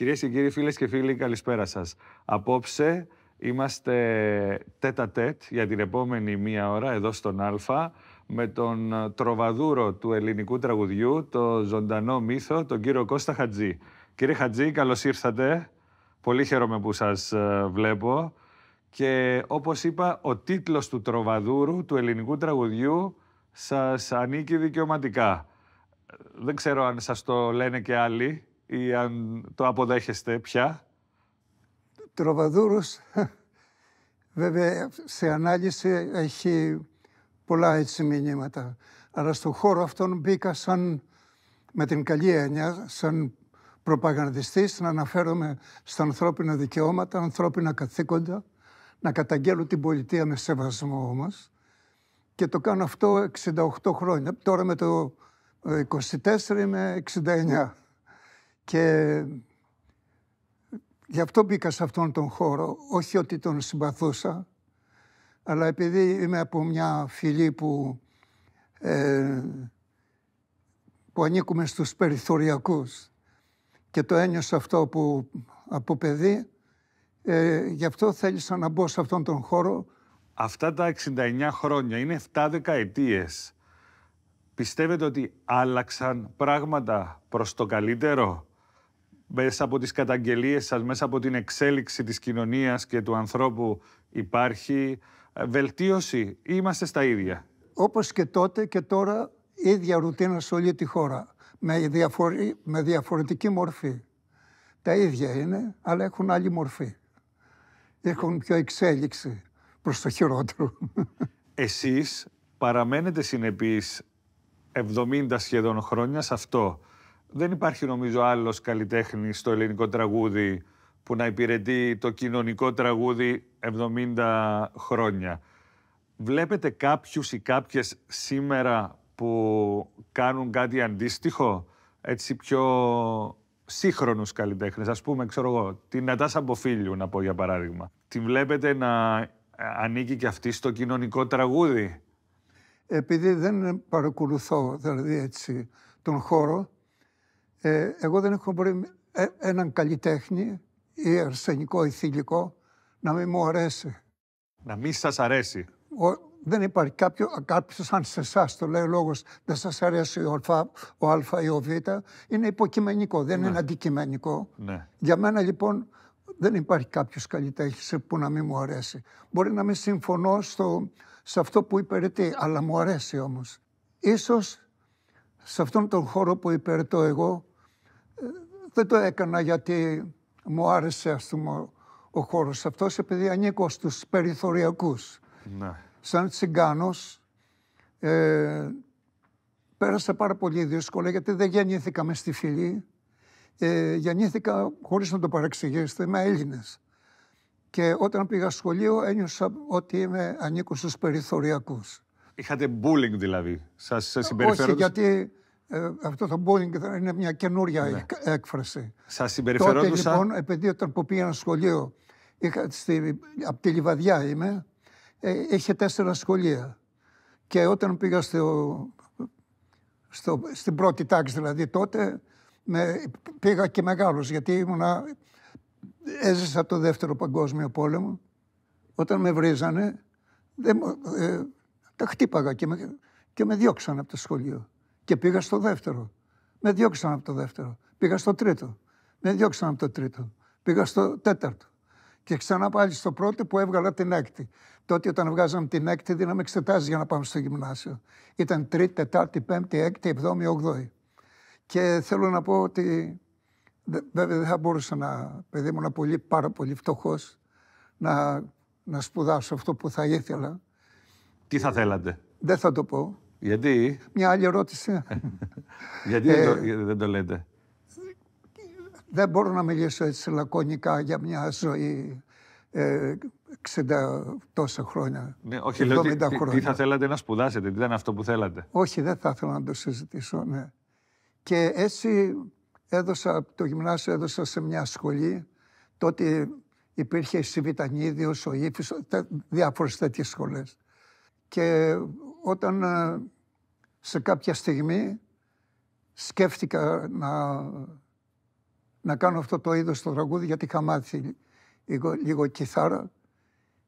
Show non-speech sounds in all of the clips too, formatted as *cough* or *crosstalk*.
Κυρίες και κύριοι, φίλες και φίλοι, καλησπέρα σας. Απόψε είμαστε τέτα τέτ για την επόμενη μία ώρα εδώ στον Α με τον τροβαδούρο του ελληνικού τραγουδιού, το ζωντανό μύθο, τον κύριο Κώστα Χατζή. Κύριε Χατζή, καλώς ήρθατε. Πολύ χαίρομαι που σας ε, βλέπω. Και όπως είπα, ο τίτλος του τροβαδούρου, του ελληνικού τραγουδιού, σας ανήκει δικαιωματικά. Ε, δεν ξέρω αν σας το λένε και άλλοι ή αν το αποδέχεστε πια. Τροβαδούρος, *laughs* βέβαια, σε ανάλυση έχει πολλά έτσι μηνύματα. Αλλά στον χώρο αυτόν μπήκα σαν, με την καλή έννοια, σαν προπαγανδιστής να αναφέρομαι στα ανθρώπινα δικαιώματα, ανθρώπινα καθήκοντα, να καταγγέλω την πολιτεία με σεβασμό όμως. Και το κάνω αυτό 68 χρόνια. Τώρα με το 24 ε, είμαι 69. Και γι' αυτό μπήκα σε αυτόν τον χώρο, όχι ότι τον συμπαθούσα, αλλά επειδή είμαι από μια φυλή που, ε, που ανήκουμε στους περιθωριακούς και το ένιωσα αυτό που, από παιδί, ε, γι' αυτό θέλησα να μπω σε αυτόν τον χώρο. Αυτά τα 69 χρόνια είναι 7 δεκαετίες. Πιστεύετε ότι άλλαξαν πράγματα προς το καλύτερο μέσα από τις καταγγελίες σας, μέσα από την εξέλιξη της κοινωνίας και του ανθρώπου υπάρχει ε, βελτίωση ή είμαστε στα ίδια. Όπως και τότε και τώρα ίδια ρουτίνα σε όλη τη χώρα με, διαφορε... με διαφορετική μορφή. Τα ίδια είναι αλλά έχουν άλλη μορφή. Έχουν πιο εξέλιξη προς το χειρότερο. Εσείς παραμένετε συνεπείς 70 σχεδόν χρόνια σε αυτό δεν υπάρχει νομίζω άλλος καλλιτέχνης στο ελληνικό τραγούδι που να υπηρετεί το κοινωνικό τραγούδι 70 χρόνια. Βλέπετε κάποιους ή κάποιες σήμερα που κάνουν κάτι αντίστοιχο, έτσι πιο σύγχρονους καλλιτέχνες, ας πούμε, ξέρω εγώ, την Νατάσα από να πω για παράδειγμα. Την βλέπετε να ανήκει και αυτή στο κοινωνικό τραγούδι. Επειδή δεν παρακολουθώ, δηλαδή έτσι, τον χώρο, ε, εγώ δεν έχω μπορεί ε, έναν καλλιτέχνη ή αρσενικό ή θηλυκό να μην μου αρέσει. Να μην σας αρέσει. δεν υπάρχει κάποιο, κάποιο αν σε εσάς το λέει ο λόγος, δεν σας αρέσει ο Α, ο α ή ο Β. Είναι υποκειμενικό, δεν είναι ναι. αντικειμενικό. Ναι. Για μένα λοιπόν δεν υπάρχει κάποιος καλλιτέχνης που να μην μου αρέσει. Μπορεί να μην συμφωνώ σε αυτό που υπηρετεί, αλλά μου αρέσει όμως. σω σε αυτόν τον χώρο που υπηρετώ εγώ δεν το έκανα γιατί μου άρεσε ας πούμε, ο χώρος αυτός επειδή ανήκω στους περιθωριακούς. Ναι. Σαν τσιγκάνος ε, πέρασα πάρα πολύ δύσκολα γιατί δεν γεννήθηκα μες στη φυλή. Ε, γεννήθηκα χωρίς να το παρεξηγήσετε, είμαι Έλληνες. Και όταν πήγα σχολείο ένιωσα ότι είμαι ανήκω στους περιθωριακούς. Είχατε bullying δηλαδή, σας, σας γιατί ε, αυτό το bullying είναι μια καινούρια ναι. έκφραση. Σας συμπεριφερόντουσα... Τότε λοιπόν, επειδή όταν που πήγα ένα σχολείο, είχα, στη, από τη Λιβαδιά είμαι, ε, είχε τέσσερα σχολεία. Και όταν πήγα στο, στο, στην πρώτη τάξη δηλαδή τότε, με, πήγα και μεγάλος γιατί ήμουνα, έζησα το δεύτερο παγκόσμιο πόλεμο. Όταν με βρίζανε, ε, τα χτύπαγα και με, και με από το σχολείο. Και πήγα στο δεύτερο. Με διώξαν από το δεύτερο. Πήγα στο τρίτο. Με διώξαν από το τρίτο. Πήγα στο τέταρτο. Και ξανά πάλι στο πρώτο που έβγαλα την έκτη. Τότε όταν βγάζαμε την έκτη, δίναμε εξετάσεις για να πάμε στο γυμνάσιο. Ήταν τρίτη, τετάρτη, πέμπτη, έκτη, εβδόμη, ογδόη. Και θέλω να πω ότι βέβαια δεν θα μπορούσα να, παιδί μου, να πολύ, πάρα πολύ φτωχός να, να σπουδάσω αυτό που θα ήθελα. Τι θα θέλατε. Δεν θα το πω. Γιατί. Μια άλλη ερώτηση. Γιατί δεν, ε, το, δεν λέτε. Δεν μπορώ να μιλήσω έτσι λακωνικά για μια ζωή ε, 60 τόσα χρόνια. Ναι, όχι, 70 λέω, τι, χρόνια. Τι, θα θέλατε να σπουδάσετε, τι ήταν αυτό που θέλατε. Όχι, δεν θα ήθελα να το συζητήσω, ναι. Και έτσι έδωσα, το γυμνάσιο έδωσα σε μια σχολή. Τότε υπήρχε η Σιβητανίδη, ο Ήφης, διάφορες τέτοιες σχολές. Και όταν ε, σε κάποια στιγμή σκέφτηκα να, να κάνω αυτό το είδος το τραγούδι γιατί είχα μάθει λίγο, λίγο κιθάρα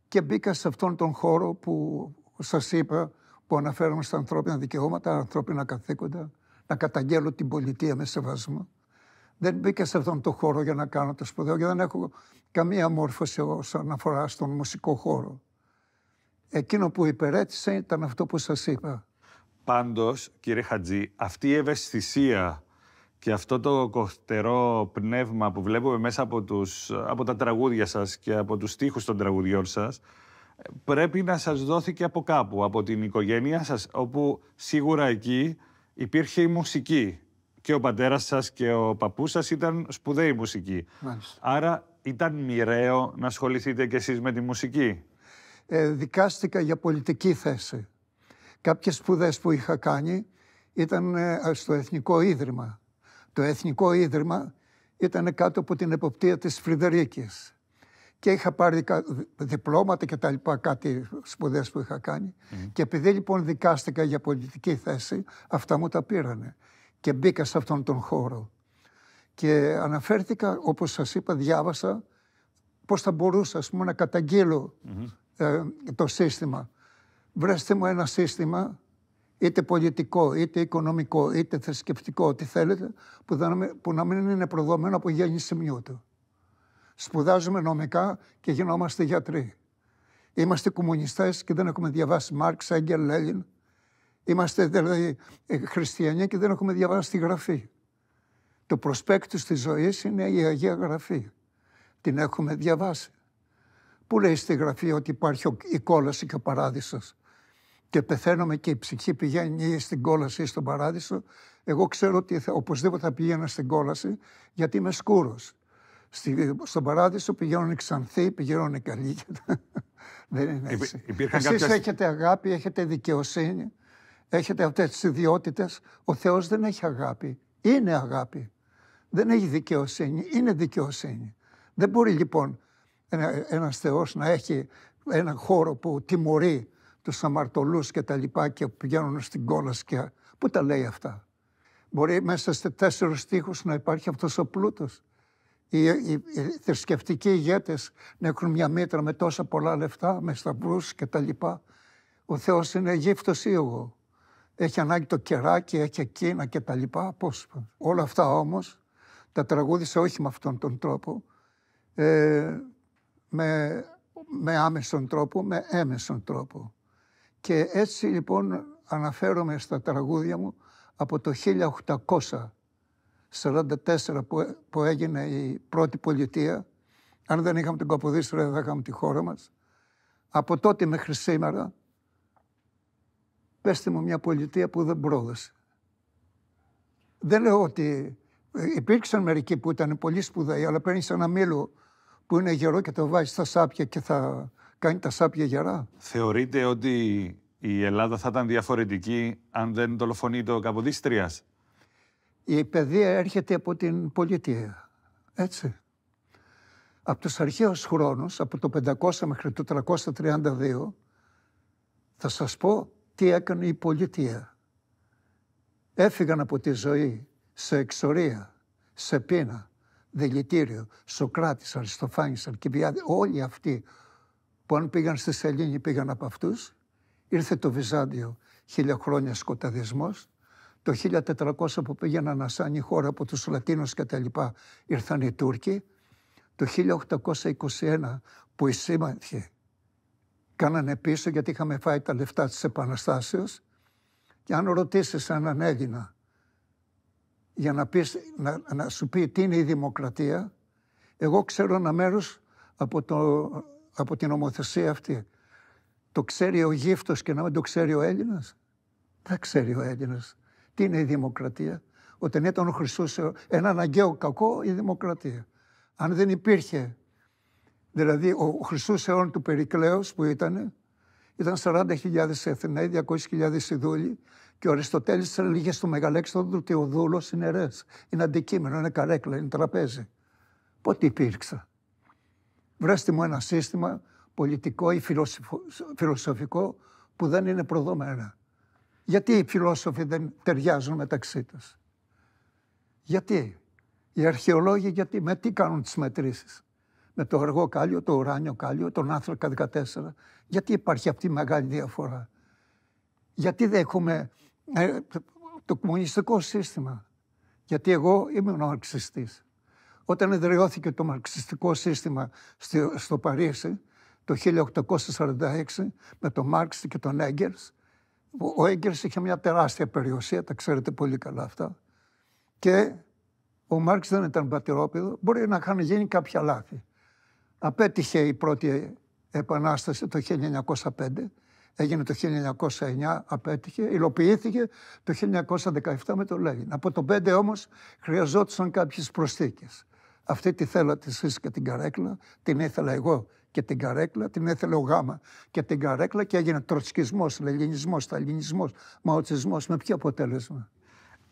και μπήκα σε αυτόν τον χώρο που σας είπα που αναφέρομαι στα ανθρώπινα δικαιώματα, ανθρώπινα καθήκοντα, να καταγγέλω την πολιτεία με σεβασμό. Δεν μπήκα σε αυτόν τον χώρο για να κάνω το σπουδαίο και δεν έχω καμία μόρφωση όσον αφορά στον μουσικό χώρο. Εκείνο που υπερέτησε ήταν αυτό που σας είπα. Πάντως, κύριε Χατζή, αυτή η ευαισθησία και αυτό το κοχτερό πνεύμα που βλέπουμε μέσα από, τους, από τα τραγούδια σας και από τους στίχους των τραγουδιών σας, πρέπει να σας δόθηκε από κάπου, από την οικογένειά σας, όπου σίγουρα εκεί υπήρχε η μουσική. Και ο πατέρας σας και ο παππούς σας ήταν σπουδαίοι μουσικοί. Άρα ήταν μοιραίο να ασχοληθείτε κι εσείς με τη μουσική. Ε, δικάστηκα για πολιτική θέση. Κάποιες σπουδές που είχα κάνει ήταν ε, στο Εθνικό Ίδρυμα. Το Εθνικό Ίδρυμα ήταν κάτω από την εποπτεία της Φρυδερίκης. Και είχα πάρει διπλώματα και τα λοιπά, κάτι σπουδές που είχα κάνει. Και επειδή λοιπόν δικάστηκα για πολιτική θέση, αυτά μου τα πήρανε. Και μπήκα σε αυτόν τον χώρο. Και αναφέρθηκα, όπως σας είπα, διάβασα πώς θα μπορούσα ας πούμε, να καταγγειλω ε, το σύστημα. Βρέστε μου ένα σύστημα, είτε πολιτικό, είτε οικονομικό, είτε θρησκευτικό, ό,τι θέλετε, που, που να μην είναι προδομένο από γέννηση μιού του. Σπουδάζουμε νομικά και γινόμαστε γιατροί. Είμαστε κομμουνιστές και δεν έχουμε διαβάσει Μάρξ, Έγκελ, Έλλην. Είμαστε δηλαδή ε, χριστιανοί και δεν έχουμε διαβάσει τη Γραφή. Το προσπέκτου της ζωής είναι η Αγία Γραφή. Την έχουμε διαβάσει. Πού λέει στη γραφή ότι υπάρχει η κόλαση και ο παράδεισος. Και πεθαίνομαι και η ψυχή πηγαίνει ή στην κόλαση ή στον παράδεισο. Εγώ ξέρω ότι θα, οπωσδήποτε θα πηγαίνω στην κόλαση γιατί είμαι σκούρος. στον παράδεισο πηγαίνουν οι ξανθοί, πηγαίνουν οι καλοί. *laughs* Δεν είναι έτσι. Υπή, Εσείς έχετε αγάπη, έχετε δικαιοσύνη, έχετε αυτές τις ιδιότητες. Ο Θεός δεν έχει αγάπη. Είναι αγάπη. Δεν έχει δικαιοσύνη. Είναι δικαιοσύνη. Δεν μπορεί λοιπόν ένα, ένας Θεός να έχει έναν χώρο που τιμωρεί τους αμαρτωλούς και τα λοιπά και πηγαίνουν στην κόλαση και... Πού τα λέει αυτά. Μπορεί μέσα σε τέσσερους στίχους να υπάρχει αυτός ο πλούτος. Οι, οι, οι θρησκευτικοί ηγέτες να έχουν μια μήτρα με τόσα πολλά λεφτά, με σταυρούς και τα λοιπά. Ο Θεός είναι γύφτος ή εγώ. Έχει ανάγκη το κεράκι, έχει εκείνα και τα λοιπά. Πώς. Όλα αυτά όμως τα τραγούδισε όχι με αυτόν τον τρόπο. Ε, με, με άμεσον τρόπο, με έμεσον τρόπο. Και έτσι λοιπόν αναφέρομαι στα τραγούδια μου από το 1844 που, έγινε η πρώτη πολιτεία. Αν δεν είχαμε τον Καποδίστρια δεν θα είχαμε τη χώρα μας. Από τότε μέχρι σήμερα, πέστε μου μια πολιτεία που δεν πρόδωσε. Δεν λέω ότι ε, υπήρξαν μερικοί που ήταν πολύ σπουδαίοι, αλλά παίρνει ένα μήλο που είναι γερό και το βάζει στα σάπια και θα κάνει τα σάπια γερά. Θεωρείτε ότι η Ελλάδα θα ήταν διαφορετική αν δεν δολοφονεί το Καποδίστριας. Η παιδεία έρχεται από την πολιτεία. Έτσι. Από τους αρχαίους χρόνους, από το 500 μέχρι το 332, θα σας πω τι έκανε η πολιτεία. Έφυγαν από τη ζωή σε εξορία, σε πείνα, Δηλητήριο, Σοκράτης, Αριστοφάνης, Αρκιβιάδη, όλοι αυτοί που αν πήγαν στη Σελήνη πήγαν από αυτούς. Ήρθε το Βυζάντιο, χίλια χρόνια σκοταδισμός. Το 1400 που πήγαιναν να σάνει η χώρα από τους Λατίνους και τα λοιπά, ήρθαν οι Τούρκοι. Το 1821 που οι σύμμαχοι κάνανε πίσω γιατί είχαμε φάει τα λεφτά της Επαναστάσεως. Και αν ρωτήσεις έναν Έλληνα για να, πεις, να, να σου πει τι είναι η δημοκρατία. Εγώ ξέρω ένα μέρος από, το, από την ομοθεσία αυτή. Το ξέρει ο γύφτος και να μην το ξέρει ο Έλληνας. Δεν ξέρει ο Έλληνας. Τι είναι η δημοκρατία. Όταν ήταν ο Χριστός ένα αναγκαίο κακό η δημοκρατία. Αν δεν υπήρχε, δηλαδή ο Χριστός αιών του Περικλέους που ήταν, ήταν 40.000 εθνέοι, 200.000 Ιδούλοι, και ο Αριστοτέλης έλεγε στο μεγαλέξτο του ότι ο δούλο είναι ρες. Είναι αντικείμενο, είναι καρέκλα, είναι τραπέζι. Πότε υπήρξα. Βρέστε μου ένα σύστημα πολιτικό ή φιλοσοφικό που δεν είναι προδομένα. Γιατί οι φιλόσοφοι δεν ταιριάζουν μεταξύ τους. Γιατί. Οι αρχαιολόγοι γιατί. Με τι κάνουν τις μετρήσεις. Με το αργό κάλιο, το ουράνιο κάλιο, τον άνθρακα 14. Γιατί υπάρχει αυτή η μεγάλη διαφορά. Γιατί δεν έχουμε ε, το κομμουνιστικό σύστημα. Γιατί εγώ ήμουν μαρξιστής. Όταν ιδρυώθηκε το μαρξιστικό σύστημα στο, Παρίσι το 1846 με τον Μάρξ και τον Έγκερς, ο Έγκερς είχε μια τεράστια περιουσία, τα ξέρετε πολύ καλά αυτά. Και ο Μάρξ δεν ήταν πατυρόπιδο, μπορεί να είχαν γίνει κάποια λάθη. Απέτυχε η πρώτη επανάσταση το 1905 έγινε το 1909, απέτυχε, υλοποιήθηκε το 1917 με τον Λέγιν. Από το 5 όμως χρειαζόντουσαν κάποιες προσθήκες. Αυτή τη θέλατε εσείς και την καρέκλα, την ήθελα εγώ και την καρέκλα, την έθελε ο Γάμα και την καρέκλα και έγινε τροτσκισμός, λελινισμός, ταλινισμός, μαοτσισμός. Με ποιο αποτέλεσμα.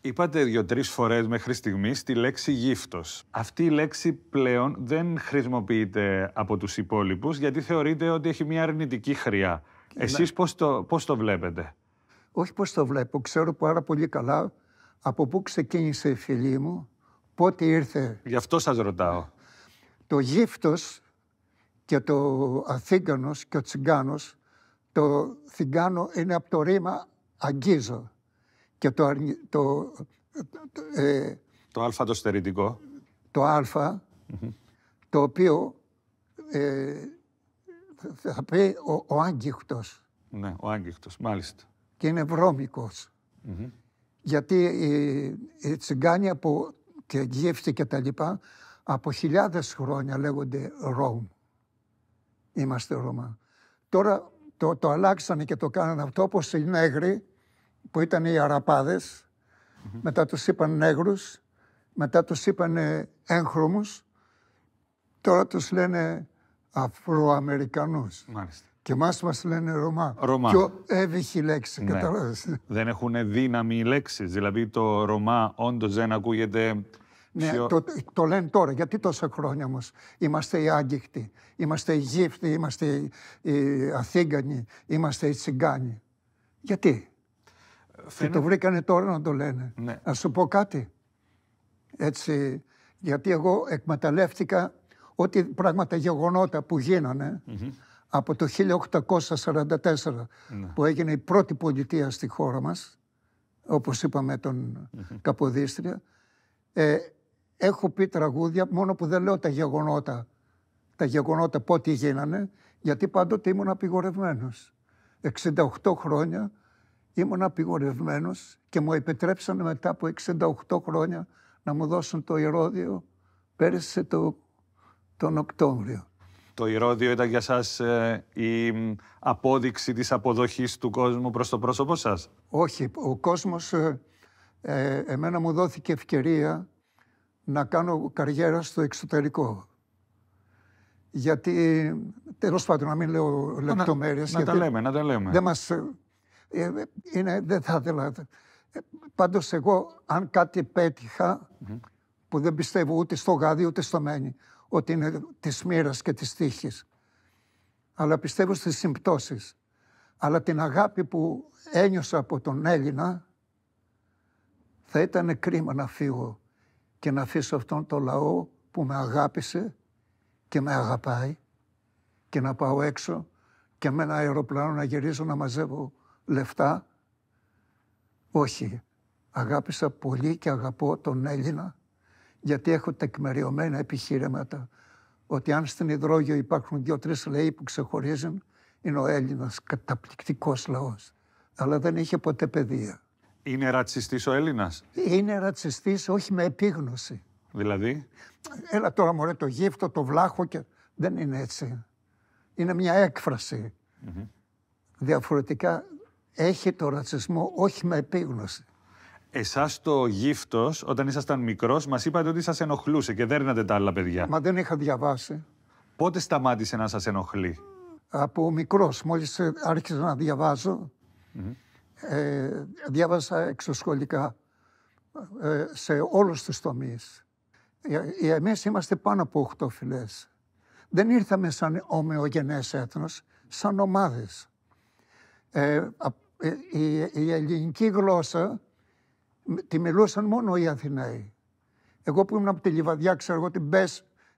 Είπατε δύο-τρει φορές μέχρι στιγμής τη λέξη γύφτος. Αυτή η λέξη πλέον δεν χρησιμοποιείται από τους υπόλοιπους γιατί θεωρείται ότι έχει μια αρνητική χρειά. Εσείς ναι. πώς το, πώς το βλέπετε. Όχι πώς το βλέπω. Ξέρω πάρα πολύ καλά από πού ξεκίνησε η φιλή μου, πότε ήρθε. Γι' αυτό σας ρωτάω. Το γύφτος και το αθήγανο και ο τσιγκάνος. το Θιγκάνο είναι από το ρήμα αγγίζω και το, το, το, ε, το αλφα, το στερητικό. Το α, το οποίο ε, θα πει ο, ο άγγιχτος. Ναι, ο άγγιχτος, μάλιστα. Και είναι Γιατί η η τσιγκάνοι που και γεύση και τα λοιπά, από χιλιάδες χρόνια λέγονται Ρώμ. Είμαστε Ρωμά. Τώρα το, το αλλάξανε και το κάνανε αυτό όπως οι Νέγροι που ήταν οι αραπαδες μετά τους είπαν Νέγρους, μετά τους είπαν έγχρωμους, τώρα τους λένε Αφροαμερικανούς. Και εμάς μας λένε Ρωμά. Ρωμά. Πιο έβυχη λέξη, ναι. Δεν έχουν δύναμη λέξεις. Δηλαδή το Ρωμά όντως δεν ακούγεται. Ναι, το, το λένε τώρα. Γιατί τόσα χρόνια όμως είμαστε οι άγγιχτοι, είμαστε οι γύφτοι, είμαστε οι, Αθήγανοι, είμαστε οι Τσιγκάνοι. Γιατί. Και το βρήκανε τώρα να το λένε. Ναι. Να σου πω κάτι. Έτσι, γιατί εγώ εκμεταλλεύτηκα ό,τι πράγματα, γεγονότα που γίνανε από το 1844 ναι. που έγινε η πρώτη πολιτεία στη χώρα μας, όπως είπαμε τον Καποδίστρια, ε, έχω πει τραγούδια, μόνο που δεν λέω τα γεγονότα, τα γεγονότα πότε γίνανε, γιατί πάντοτε ήμουν απειγορευμένος. 68 χρόνια ήμουν απειγορευμένος και μου επιτρέψανε μετά από 68 χρόνια να μου δώσουν το ηρώδιο πέρυσι το τον Οκτώβριο. Το Ηρώδιο ήταν για σας ε, η απόδειξη της αποδοχής του κόσμου προς το πρόσωπό σας. Όχι, ο κόσμος, ε, ε εμένα μου δόθηκε ευκαιρία να κάνω καριέρα στο εξωτερικό. Γιατί, τέλος πάντων, να μην λέω λεπτομέρειες. Να, τα λέμε, να τα λέμε. Δεν μας, ε, είναι, δεν θα ήθελα. Πάντως, εγώ, αν κάτι που δεν πιστεύω ούτε στο γάδι ούτε στο μένι, ότι είναι της μοίρας και της τύχης. Αλλά πιστεύω στις συμπτώσεις. Αλλά την αγάπη που ένιωσα από τον Έλληνα θα ήταν κρίμα να φύγω και να αφήσω αυτόν τον λαό που με αγάπησε και με αγαπάει και να πάω έξω και με ένα αεροπλάνο να γυρίζω να μαζεύω λεφτά. Όχι. Αγάπησα πολύ και αγαπώ τον Έλληνα γιατί έχω τεκμεριωμένα επιχείρηματα ότι αν στην Ιδρόγειο υπάρχουν δύο-τρει λαοί που ξεχωρίζουν, είναι ο Έλληνας καταπληκτικός λαός. Αλλά δεν είχε ποτέ παιδεία. Είναι ρατσιστής ο Έλληνας. Είναι ρατσιστής, όχι με επίγνωση. Δηλαδή. Έλα τώρα μωρέ το γύφτο, το βλάχο και. Δεν είναι έτσι. Είναι μια εκφραση Διαφορετικά έχει το ρατσισμό όχι με επίγνωση. Εσάς το γύφτος, όταν ήσασταν μικρός, μας είπατε ότι σας ενοχλούσε και δεν τα άλλα παιδιά. Μα δεν είχα διαβάσει. Πότε σταμάτησε να σας ενοχλεί, Από μικρός, μόλις ε, άρχισα να διαβάζω. Mm-hmm. διάβασα εξωσχολικά ε, σε όλους τους τομείς. Ε, εμείς είμαστε πάνω από 8 φυλές. Δεν ήρθαμε σαν ομοιογενές έθνος, σαν ομάδες. η ελληνική γλώσσα τη μιλούσαν μόνο οι Αθηναίοι. Εγώ που ήμουν από τη Λιβαδιά, ξέρω εγώ την μπε,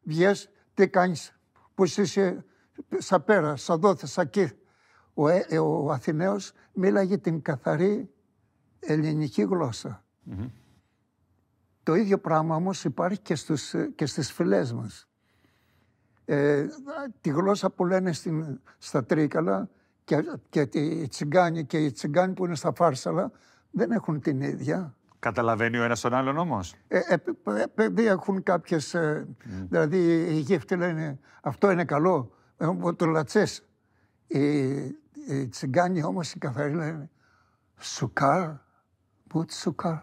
βγες, τι κάνεις, που είσαι σα πέρα, σα δόθε, σα κύρ. Ο, ε, ε, ο Αθηναίος μίλαγε την καθαρή ελληνική Το ίδιο πράγμα όμως υπάρχει και, στους, και στις φυλές μας. Ε, τη γλώσσα που λένε στα Τρίκαλα και, και οι Τσιγκάνοι και οι Τσιγκάνοι που είναι στα Φάρσαλα δεν έχουν την ίδια. Καταλαβαίνει ο ένας τον άλλον όμως. επειδή ε, έχουν κάποιες. Ε, mm. Δηλαδή οι γύφτε λένε αυτό είναι καλό. Ε, το λατσέ. Οι, τσιγκάνοι όμως οι καθαροί λένε σουκάρ, πού σουκάρ.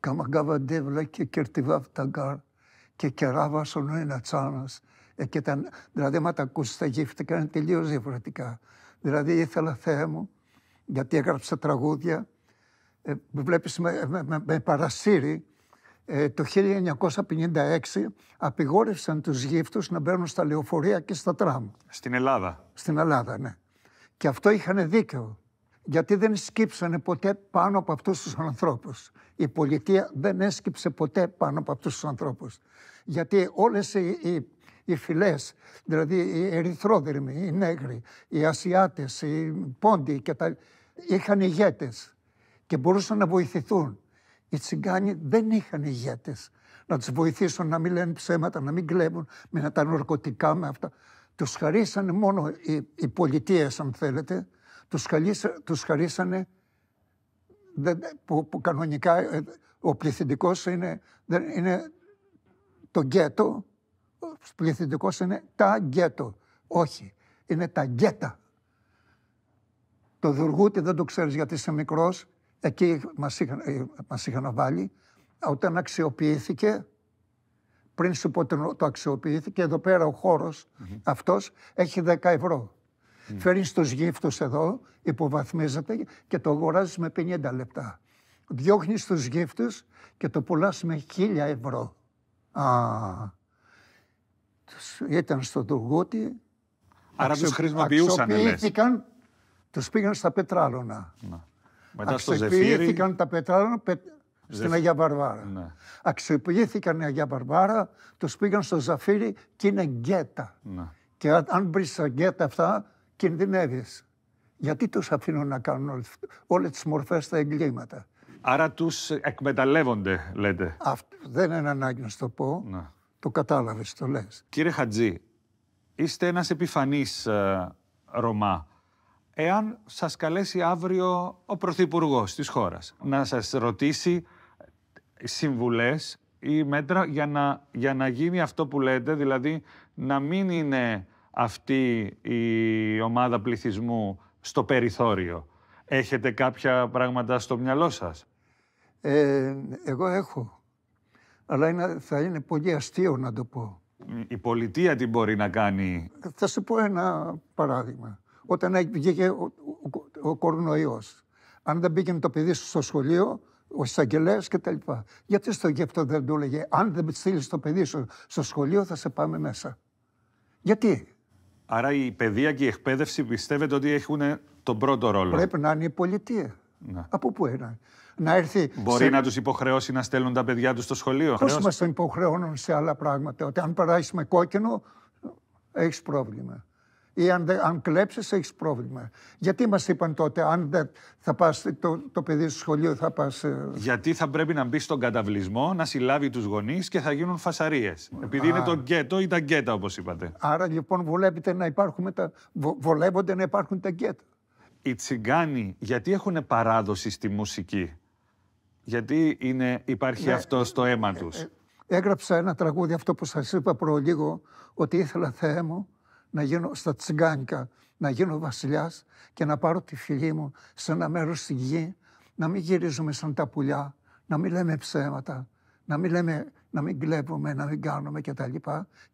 Καμαγκάβα ντεύλα και κερτιβάβ ταγκάρ και κεράβα στον ένα τσάνα. Δηλαδή, άμα τα ακούσει τα και είναι τελείως διαφορετικά. Δηλαδή, ήθελα θέα μου, γιατί έγραψα τραγούδια ε, βλέπεις με, με, παρασύρει, ε, το 1956 απειγόρευσαν τους γύφτους να μπαίνουν στα λεωφορεία και στα τραμ. Στην Ελλάδα. Στην Ελλάδα, ναι. Και αυτό είχαν δίκαιο. Γιατί δεν σκύψανε ποτέ πάνω από αυτούς τους ανθρώπους. Η πολιτεία δεν έσκυψε ποτέ πάνω από αυτούς τους ανθρώπους. Γιατί όλες οι, οι, φυλές, δηλαδή οι ερυθρόδερμοι, οι νέγροι, οι ασιάτες, οι πόντιοι τα... είχαν ηγέτες και μπορούσαν να βοηθηθούν. Οι τσιγκάνοι δεν είχαν ηγέτες να τους βοηθήσουν να μην λένε ψέματα, να μην κλέβουν με τα νορκωτικά, με αυτά. Τους χαρίσανε μόνο οι, οι πολιτείες, αν θέλετε, τους, τους χαρίσανε που, κανονικά ε, ο πληθυντικός είναι, είναι το γκέτο, ο πληθυντικός είναι τα γκέτο. Όχι, είναι τα γκέτα. Το δουργούτι δεν το ξέρεις γιατί είσαι μικρός. Εκεί μας είχαν, ε, βάλει. Όταν αξιοποιήθηκε, πριν σου πω το αξιοποιήθηκε, εδώ πέρα ο χώρος mm-hmm. αυτός έχει 10 ευρώ. Mm. αυτος εχει 10 ευρω mm φερνεις τους γύφτους εδώ, υποβαθμίζεται και το αγοράζεις με 50 λεπτά. Διώχνεις τους γύφτους και το πουλάς με 1000 ευρώ. Α, ήταν στο Τουργούτι. Άρα αξιο, τους χρησιμοποιούσαν, Τους πήγαν στα πετράλωνα. Μετά Αξιοποιήθηκαν τα πετράνα στην Αγία Βαρβάρα. Ναι. Αξιοποιήθηκαν η Αγία Βαρβάρα, τους πήγαν στο Ζαφύρι και είναι γκέτα. Ναι. Και αν μπει στα γκέτα αυτά, κινδυνεύεις. Γιατί τους αφήνουν να κάνουν όλες τις μορφές τα εγκλήματα. Άρα τους εκμεταλλεύονται, λέτε. Αυτό δεν είναι ανάγκη να το πω. Ναι. Το κατάλαβες, το λες. Κύριε Χατζή, είστε ένας επιφανής ε, Ρωμά εάν σας καλέσει αύριο ο Πρωθυπουργός της χώρας να σας ρωτήσει συμβουλές ή μέτρα για να, για να γίνει αυτό που λέτε, δηλαδή να μην είναι αυτή η ομάδα πληθυσμού στο περιθώριο. Έχετε κάποια πράγματα στο μυαλό σας. Ε, εγώ έχω. Αλλά είναι, θα είναι πολύ αστείο να το πω. Η πολιτεία τι μπορεί να κάνει. Θα σου πω ένα παράδειγμα όταν βγήκε ο, ο, ο κορονοϊός. Αν δεν πήγαινε το παιδί στο σχολείο, ο εισαγγελέας κτλ. Γιατί στο γεφτό δεν του έλεγε, Αν δεν στείλεις το παιδί σου στο σχολείο, θα σε πάμε μέσα. Γιατί. Άρα η παιδεία και η εκπαίδευση πιστεύετε ότι έχουν τον πρώτο ρόλο. Πρέπει να είναι η πολιτεία. Να. Από πού είναι. Να έρθει Μπορεί να τους υποχρεώσει να στέλνουν τα παιδιά τους στο σχολείο. Πώς μα τον υποχρεώνουν σε άλλα πράγματα. Ότι αν περάσει με κόκκινο, έχεις πρόβλημα ή αν, αν κλέψεις έχεις πρόβλημα. Γιατί μας είπαν τότε, αν δεν θα πας το, το παιδί στο σχολείο θα πας... Ε, γιατί θα πρέπει να μπεις στον καταβλισμό, να συλλάβει τους γονείς και θα γίνουν φασαρίες. Επειδή είναι το γκέτο ή τα γκέτα όπως είπατε. Άρα λοιπόν βολεύεται να υπάρχουν τα... Βο, βολεύονται να υπάρχουν τα γκέτα. Οι τσιγκάνοι γιατί έχουν παράδοση στη μουσική. Γιατί είναι, υπάρχει ναι. αυτό στο αίμα τους. Ε, ε, έγραψα ένα τραγούδι, αυτό που σας είπα προλίγο, ότι ήθελα Θεέ μου να γίνω στα τσιγκάνικα, να γίνω βασιλιάς και να πάρω τη φυλή μου σε ένα μέρος στη γη, να μην γυρίζουμε σαν τα πουλιά, να μην λέμε ψέματα, να μην, λέμε, να μην κλέβουμε, να μην κάνουμε κτλ.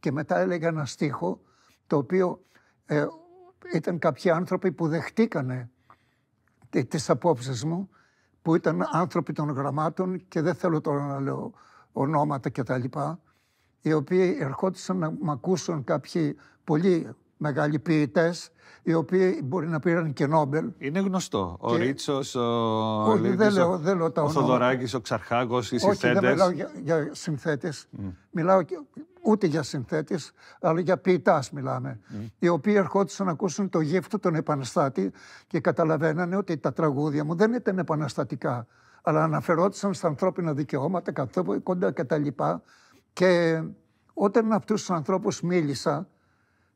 Και μετά έλεγα ένα στίχο, το οποίο ε, ήταν κάποιοι άνθρωποι που δεχτήκανε τις απόψεις μου, που ήταν άνθρωποι των γραμμάτων και δεν θέλω τώρα να λέω ονόματα κτλ. Οι οποίοι ερχόντουσαν να μ' ακούσουν κάποιοι πολύ μεγάλοι ποιητές, οι οποίοι μπορεί να πήραν και Νόμπελ. Είναι γνωστό. Ο και... Ρίτσος, ο Όχι, δεν δεν ο Θοδωράκης, ο Ξαρχάκος, οι συνθέτε. Δεν μιλάω για, για συνθέτες. Μιλάω ούτε για συνθέτες, αλλά για ποιητάς μιλάμε. Mm. Οι οποίοι ερχόντουσαν να ακούσουν το γύφτο τον Επαναστάτη και καταλαβαίνανε ότι τα τραγούδια μου δεν ήταν επαναστατικά, αλλά αναφερόντουσαν στα ανθρώπινα δικαιώματα, καθόλου κοντά κτλ. Και, και όταν αυτούς τους ανθρώπους μίλησα,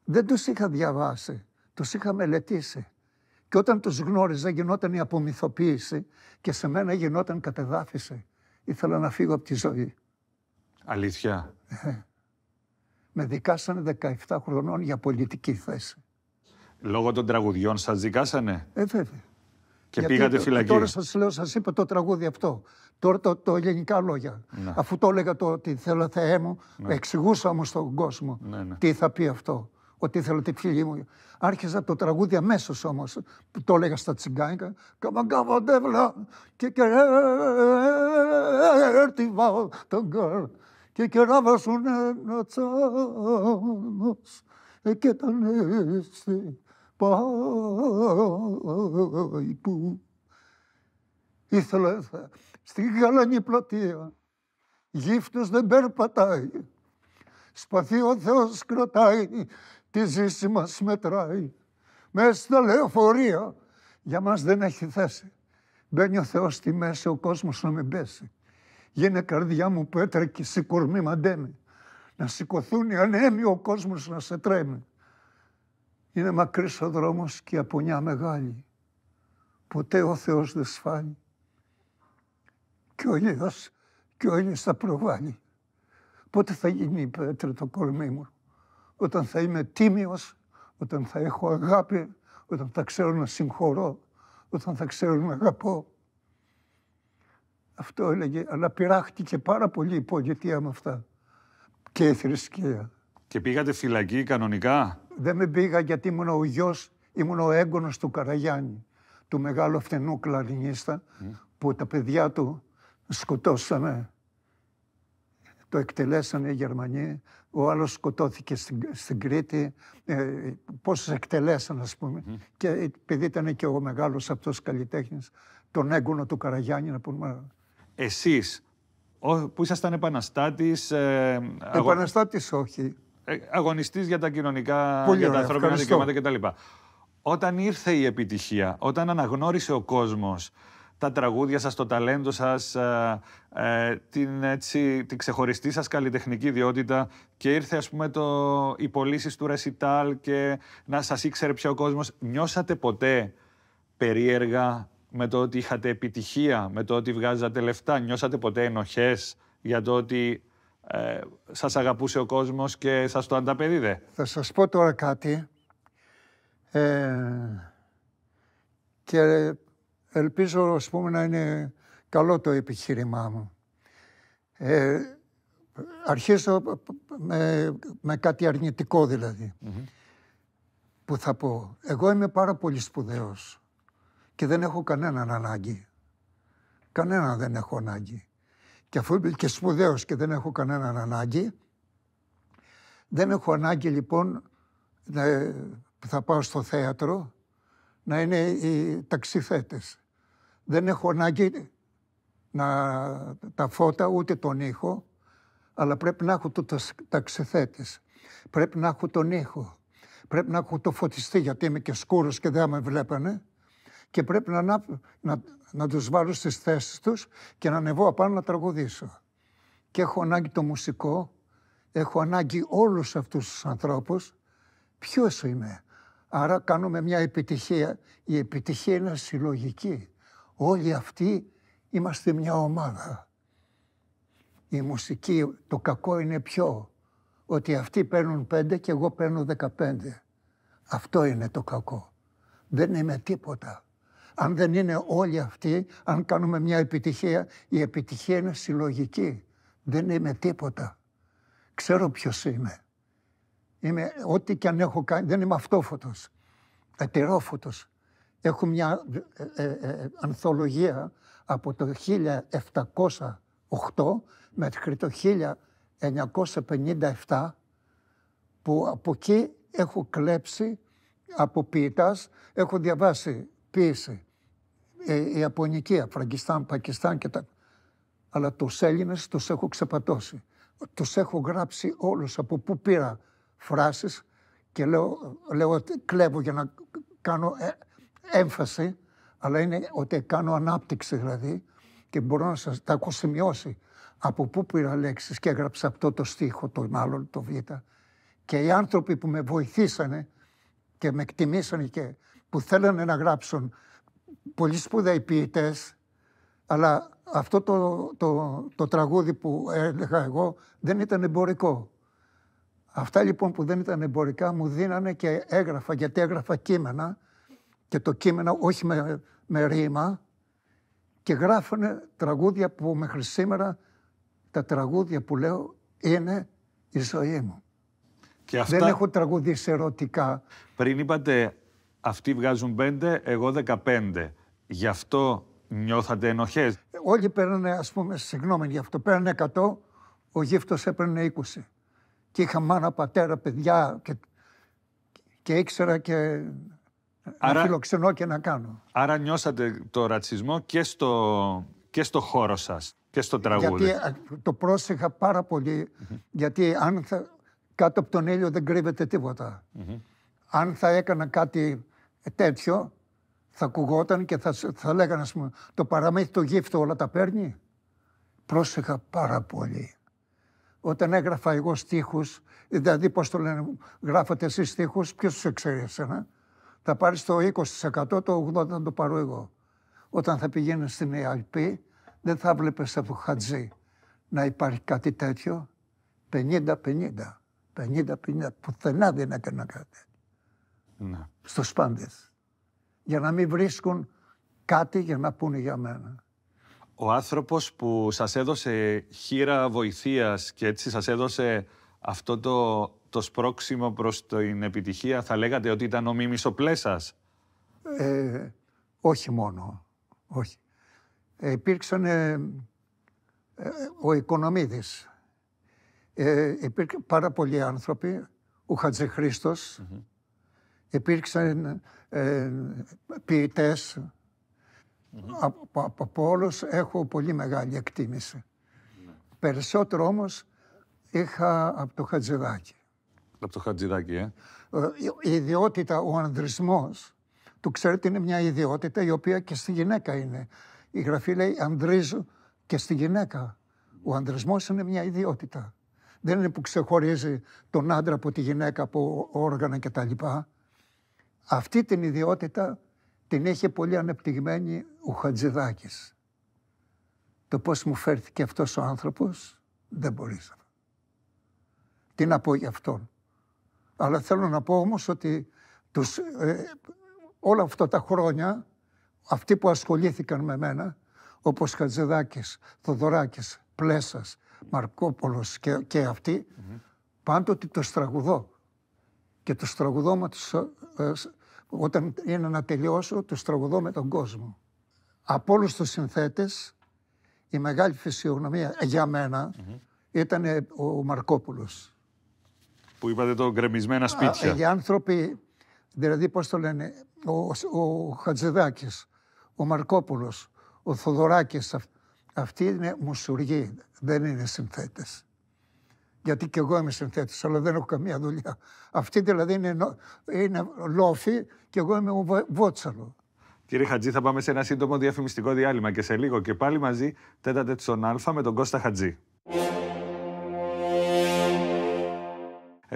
δεν τους είχα διαβάσει, τους είχα μελετήσει. Και όταν τους γνώριζα γινόταν η απομυθοποίηση και σε μένα γινόταν κατεδάφιση. Ήθελα να φύγω από τη ζωή. Αλήθεια. Ε-ε. με δικάσανε 17 χρονών για πολιτική θέση. Λόγω των τραγουδιών σας δικάσανε. Ε, βέβαια. Και Γιατί πήγατε φυλακή. Τώρα σας λέω, σας είπα το τραγούδι αυτό. Τώρα το, το ελληνικά λόγια. Ναι. Αφού το έλεγα το ότι θέλω θεέ μου, ναι. εξηγούσα όμως στον κόσμο ναι, ναι. τι θα πει αυτό ότι ήθελα τη φίλη μου. Άρχιζα το τραγούδι αμέσως όμως. που Το έλεγα στα τσιγκάνικα. Καμαγκάβα και κερτιβά τον γκάρ. Και κεράβα σου ένα ναι, τσάμος. Ε, και τα πάει που. Ήθελα στην γαλανή πλατεία. Γύφτος δεν περπατάει. Σπαθί ο Θεός κρατάει τη ζήση μας μετράει. Μέσα στα λεωφορεία για μας δεν έχει θέση. Μπαίνει ο Θεός στη μέση, ο κόσμος να μην πέσει. Γίνε καρδιά μου πέτρα και μα μαντέμι. Να σηκωθούν οι ανέμοι, ο κόσμος να σε τρέμει. Είναι μακρύς ο δρόμος και η απονιά μεγάλη. Ποτέ ο Θεός δεν σφάλει. Και ο ήλιος, και ο θα προβάλλει. Πότε θα γίνει η πέτρα το κορμί μου όταν θα είμαι τίμιος, όταν θα έχω αγάπη, όταν θα ξέρω να συγχωρώ, όταν θα ξέρω να αγαπώ. Αυτό έλεγε, αλλά πειράχτηκε πάρα πολύ η πολιτεία με αυτά και η θρησκεία. Και πήγατε φυλακή κανονικά. Δεν με πήγα γιατί ήμουν ο γιος, ήμουν ο έγκονος του Καραγιάννη, του μεγάλου φθενού κλαρινίστα, που τα παιδιά του σκοτώσανε. Το εκτελέσανε οι Γερμανοί, ο άλλος σκοτώθηκε στην, Κρήτη, ε, εκτελέσαν ας πούμε. Και επειδή ήταν και ο μεγάλος αυτός καλλιτέχνης, τον έγκονο του Καραγιάννη να πούμε. Εσείς, ό, που ήσασταν επαναστάτης... Ε, Επαναστάτης όχι. Ε, αγωνιστής για τα κοινωνικά, Πολύ για τα ανθρώπινα δικαιώματα κτλ. Όταν ήρθε η επιτυχία, όταν αναγνώρισε ο κόσμος τα τραγούδια σας, το ταλέντο σας, ε, ε, την, έτσι, την ξεχωριστή σας καλλιτεχνική ιδιότητα και ήρθε ας πούμε το, οι πωλήσεις του Ρεσιτάλ και να σας ήξερε πια ο κόσμος. Νιώσατε ποτέ περίεργα με το ότι είχατε επιτυχία, με το ότι βγάζατε λεφτά, νιώσατε ποτέ ενοχές για το ότι ε, σας αγαπούσε ο κόσμος και σας το ανταπαιδίδε. Θα σας πω τώρα κάτι ε, Ελπίζω, ας πούμε, να είναι καλό το επιχείρημά μου. Ε, αρχίζω με, με κάτι αρνητικό δηλαδή, που θα πω. Εγώ είμαι πάρα πολύ σπουδαίος και δεν έχω κανέναν ανάγκη. Κανέναν δεν έχω ανάγκη. Και αφού είμαι και σπουδαίος και δεν έχω κανέναν ανάγκη, δεν έχω ανάγκη λοιπόν που ε, θα πάω στο θέατρο να είναι οι ταξιθέτες. Δεν έχω ανάγκη να, τα φώτα ούτε τον ήχο, αλλά πρέπει να έχω το, τα, Πρέπει να έχω τον ήχο. Πρέπει να έχω το φωτιστή, γιατί είμαι και σκούρος και δεν με βλέπανε. Και πρέπει να, να, να, να τους βάλω στις θέσεις τους και να ανεβώ απάνω να τραγουδήσω. Και έχω ανάγκη το μουσικό, έχω ανάγκη όλους αυτούς τους ανθρώπους. Ποιος είμαι. Άρα κάνουμε μια επιτυχία. Η επιτυχία είναι συλλογική όλοι αυτοί είμαστε μια ομάδα. Η μουσική, το κακό είναι πιο ότι αυτοί παίρνουν πέντε και εγώ παίρνω δεκαπέντε. Αυτό είναι το κακό. Δεν είμαι τίποτα. Αν δεν είναι όλοι αυτοί, αν κάνουμε μια επιτυχία, η επιτυχία είναι συλλογική. Δεν είμαι τίποτα. Ξέρω ποιος είμαι. Είμαι ό,τι και αν έχω κάνει. Δεν είμαι αυτόφωτος. Ετερόφωτος. Έχω μια ε, ε, ε, ανθολογία από το 1708 μέχρι το 1957 που από εκεί έχω κλέψει από ποιητάς, έχω διαβάσει ποιήση η Ιαπωνική, Αφραγκιστάν, Πακιστάν και τα... Αλλά τους Έλληνες τους έχω ξεπατώσει. Τους έχω γράψει όλους από πού πήρα φράσεις και λέω, λέω ότι κλέβω για να κάνω έμφαση, αλλά είναι ότι κάνω ανάπτυξη δηλαδή και μπορώ να σας τα έχω σημειώσει. Από πού πήρα λέξεις και έγραψα αυτό το στίχο, το μάλλον το Β. Και οι άνθρωποι που με βοηθήσανε και με εκτιμήσανε και που θέλανε να γράψουν πολύ σπουδαίοι ποιητές, αλλά αυτό το, το, το τραγούδι που έλεγα εγώ δεν ήταν εμπορικό. Αυτά λοιπόν που δεν ήταν εμπορικά μου δίνανε και έγραφα, γιατί έγραφα κείμενα και το κείμενο όχι με, με ρήμα και γράφανε τραγούδια που μέχρι σήμερα τα τραγούδια που λέω είναι η ζωή μου. Δεν έχω τραγουδίσει ερωτικά. Πριν είπατε αυτοί βγάζουν πέντε, εγώ δεκαπέντε. Γι' αυτό νιώθατε ενοχές. Όλοι παίρνανε, ας πούμε, συγγνώμη γι' αυτό, παίρνανε 100, ο γύφτος έπαιρνε 20. Και είχα μάνα, πατέρα, παιδιά και, και ήξερα και Άρα, να φιλοξενώ και να κάνω. Άρα νιώσατε το ρατσισμό και στο, και στο χώρο σας και στο τραγούδι. Γιατί το πρόσεχα πάρα γιατί αν θα, κάτω από τον ήλιο δεν κρύβεται Αν θα έκανα κάτι τέτοιο, θα ακουγόταν και θα, θα λέγανε, ας πούμε, το παραμύθι το γύφτο όλα τα παίρνει. Πρόσεχα πάρα πολύ. Όταν έγραφα εγώ στίχους, δηλαδή πώς το λένε, γράφατε εσείς στίχους, ποιος τους θα πάρεις το 20%, το 80% να το πάρω εγώ. Όταν θα πηγαίνω στην ΕΑΛΠ, δεν θα βλέπεις από Χατζή να υπάρχει κάτι τέτοιο. 50-50. 50-50. Πουθενά δεν έκανα κάτι τέτοιο. Ναι. Στους πάντες. Για να μην βρίσκουν κάτι για να πούνε για μένα. Ο άνθρωπος που σας έδωσε χείρα βοηθείας και έτσι σας έδωσε αυτό το το σπρόξιμο προς την επιτυχία θα λέγατε ότι ήταν ο Μίμης ο Πλέσας. Ε, όχι μόνο, όχι. Ε, υπήρξαν ε, ε, ο Οικονομίδης. Ε, υπήρξαν πάρα πολλοί άνθρωποι, ο Χατζηχρήστος, υπήρξαν ε, ποιητες Από, από, έχω πολύ μεγάλη εκτίμηση. Ναι. Περισσότερο όμως είχα από το Χατζηδάκι από το Χατζηδάκι, ε. ε η ιδιότητα, ο ανδρισμός, του ξέρετε είναι μια ιδιότητα η οποία και στη γυναίκα είναι. Η γραφή λέει ανδρίζω και στη γυναίκα. Ο ανδρισμός είναι μια ιδιότητα. Δεν είναι που ξεχωρίζει τον άντρα από τη γυναίκα, από όργανα κτλ. Αυτή την ιδιότητα την είχε πολύ ανεπτυγμένη ο Χατζηδάκης. Το πώς μου φέρθηκε αυτός ο άνθρωπος δεν μπορείς. Τι να πω για αυτόν. Αλλά θέλω να πω όμως ότι τους, ε, όλα αυτά τα χρόνια αυτοί που ασχολήθηκαν με μένα, όπως Χατζεδάκης, Θοδωράκης, Πλέσας, Μαρκόπολος και, και αυτοί, πάντοτε το στραγουδώ. Και το στραγουδώ τους, ε, όταν είναι να τελειώσω, το στραγουδώ με τον κόσμο. Από όλους τους συνθέτες, η μεγάλη φυσιογνωμία για μενα ήταν ο Μαρκόπουλος που είπατε το γκρεμισμένα σπίτια. Ε, οι άνθρωποι, δηλαδή πώς το λένε, ο, ο Χατζηδάκης, ο Μαρκόπουλος, ο Θοδωράκης, αυ, αυτοί είναι μουσουργοί, δεν είναι συνθέτες. Γιατί και εγώ είμαι συνθέτης, αλλά δεν έχω καμία δουλειά. Αυτοί δηλαδή είναι, είναι λόφοι και εγώ είμαι βότσαλο. Κύριε Χατζή, θα πάμε σε ένα σύντομο διαφημιστικό διάλειμμα και σε λίγο και πάλι μαζί τέταρτε τον Αλφα με τον Κώστα Χατζή.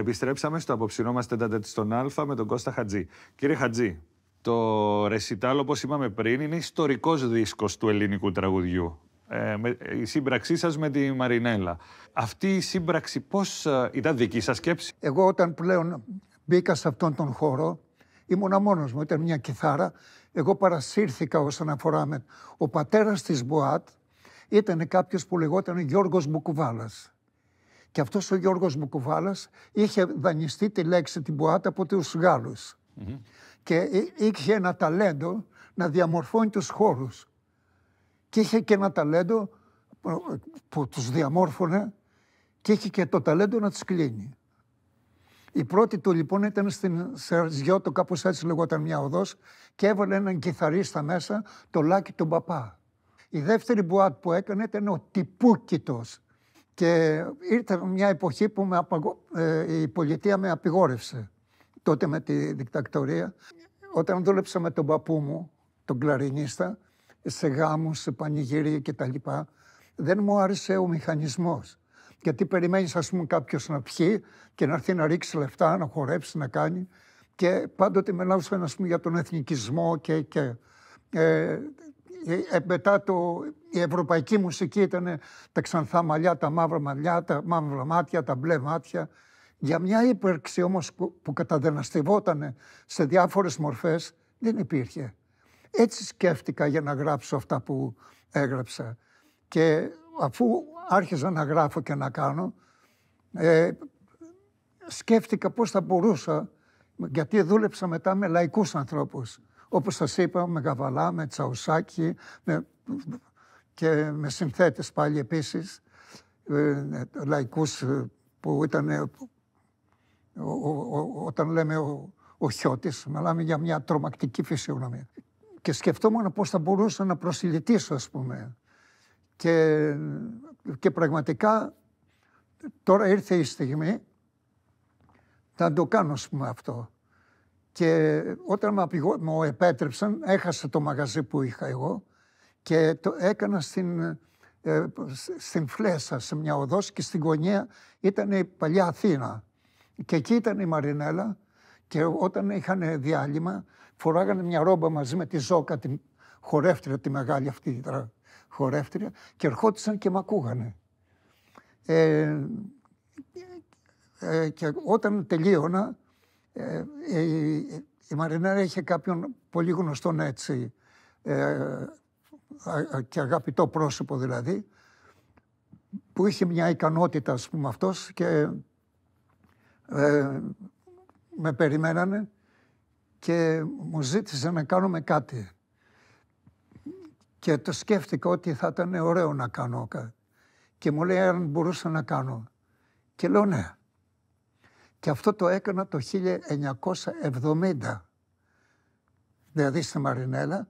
Επιστρέψαμε στο απόψινό μας τέταρτο στον Α με τον Κώστα Χατζή. Κύριε Χατζή, το ρεσιτάλ, όπως είπαμε πριν, είναι ιστορικός δίσκος του ελληνικού τραγουδιού. Ε, με, η σύμπραξή σας με τη Μαρινέλα. Αυτή η σύμπραξη πώς ε, ήταν δική σας σκέψη? Εγώ όταν πλέον μπήκα σε αυτόν τον χώρο, ήμουνα μόνος μου, ήταν μια κιθάρα. Εγώ παρασύρθηκα όσον αφορά με... Ο πατέρας της Μποάτ ήταν κάποιος που λεγόταν Γιώργος Μπουκουβάλας. Και αυτός ο Γιώργος Μουκουβάλας είχε δανειστεί τη λέξη την Μπουάτα από τους γαλλους Και είχε ένα ταλέντο να διαμορφώνει τους χώρους. Και είχε και ένα ταλέντο που τους διαμόρφωνε και είχε και το ταλέντο να τις κλείνει. Η πρώτη του λοιπόν ήταν στην Σερζιώτο, κάπως έτσι λεγόταν μια οδός, και έβαλε έναν κιθαρίστα μέσα, το λάκι του παπά. Η δεύτερη μπουάτ που έκανε ήταν ο Τυπούκητος. Και ήρθε μια εποχή που με ε, η πολιτεία με απειγόρευσε τότε με τη δικτακτορία. Όταν δούλεψα με τον παππού μου, τον κλαρινίστα, σε γάμους, σε πανηγύρια κτλ. Δεν μου άρεσε ο μηχανισμός. Γιατί περιμένεις ας πούμε κάποιος να πιει και να έρθει να ρίξει λεφτά, να χορέψει, να κάνει. Και πάντοτε με σαν, ας πούμε, για τον εθνικισμό και, ε, ε, ε, μετά το, η ευρωπαϊκή μουσική ήταν τα ξανθά μαλλιά, τα μαύρα μαλλιά, τα μαύρα μάτια, τα μπλε μάτια. Για μια ύπαρξη όμως που, που σε διάφορες μορφές δεν υπήρχε. Έτσι σκέφτηκα για να γράψω αυτά που έγραψα. Και αφού άρχιζα να γράφω και να κάνω, ε, σκέφτηκα πώς θα μπορούσα, γιατί δούλεψα μετά με λαϊκούς ανθρώπους όπως σας είπα με Γαβαλά, με Τσαουσάκη με... και με συνθέτες πάλι επίσης, ε, ναι, λαϊκούς ε, που ήταν, ε, όταν λέμε ο, ο Χιώτης, μιλάμε για μια τρομακτική φυσιογνωμία. Και σκεφτόμουν πώς θα μπορούσα να προσιλητήσω, ας πούμε. Και, και πραγματικά τώρα ήρθε η στιγμή να το κάνω, ας πούμε, αυτό. Και όταν με, επέτρεψαν, έχασα το μαγαζί που είχα εγώ και το έκανα στην, ε, στην Φλέσσα, σε μια οδός και στην γωνία ήταν η παλιά Αθήνα. Και εκεί ήταν η Μαρινέλα και όταν είχαν διάλειμμα φοράγανε μια ρόμπα μαζί με τη Ζόκα, τη χορεύτρια, τη μεγάλη αυτή χορεύτρια και ερχόντουσαν και μ' ακούγανε. Ε, ε, ε και όταν τελείωνα ε, ε, η Μαρινέρα είχε κάποιον πολύ γνωστόν έτσι ε, και αγαπητό πρόσωπο δηλαδή, που είχε μια ικανότητα, ας πούμε, αυτός και με περιμένανε και μου ζήτησε να κάνουμε κάτι. Και το σκέφτηκα ότι θα ήταν ωραίο να κάνω κάτι. Και μου λέει αν μπορούσα να κάνω. Και λέω ναι. Και αυτό το έκανα το 1970, δηλαδή στη Μαρινέλα,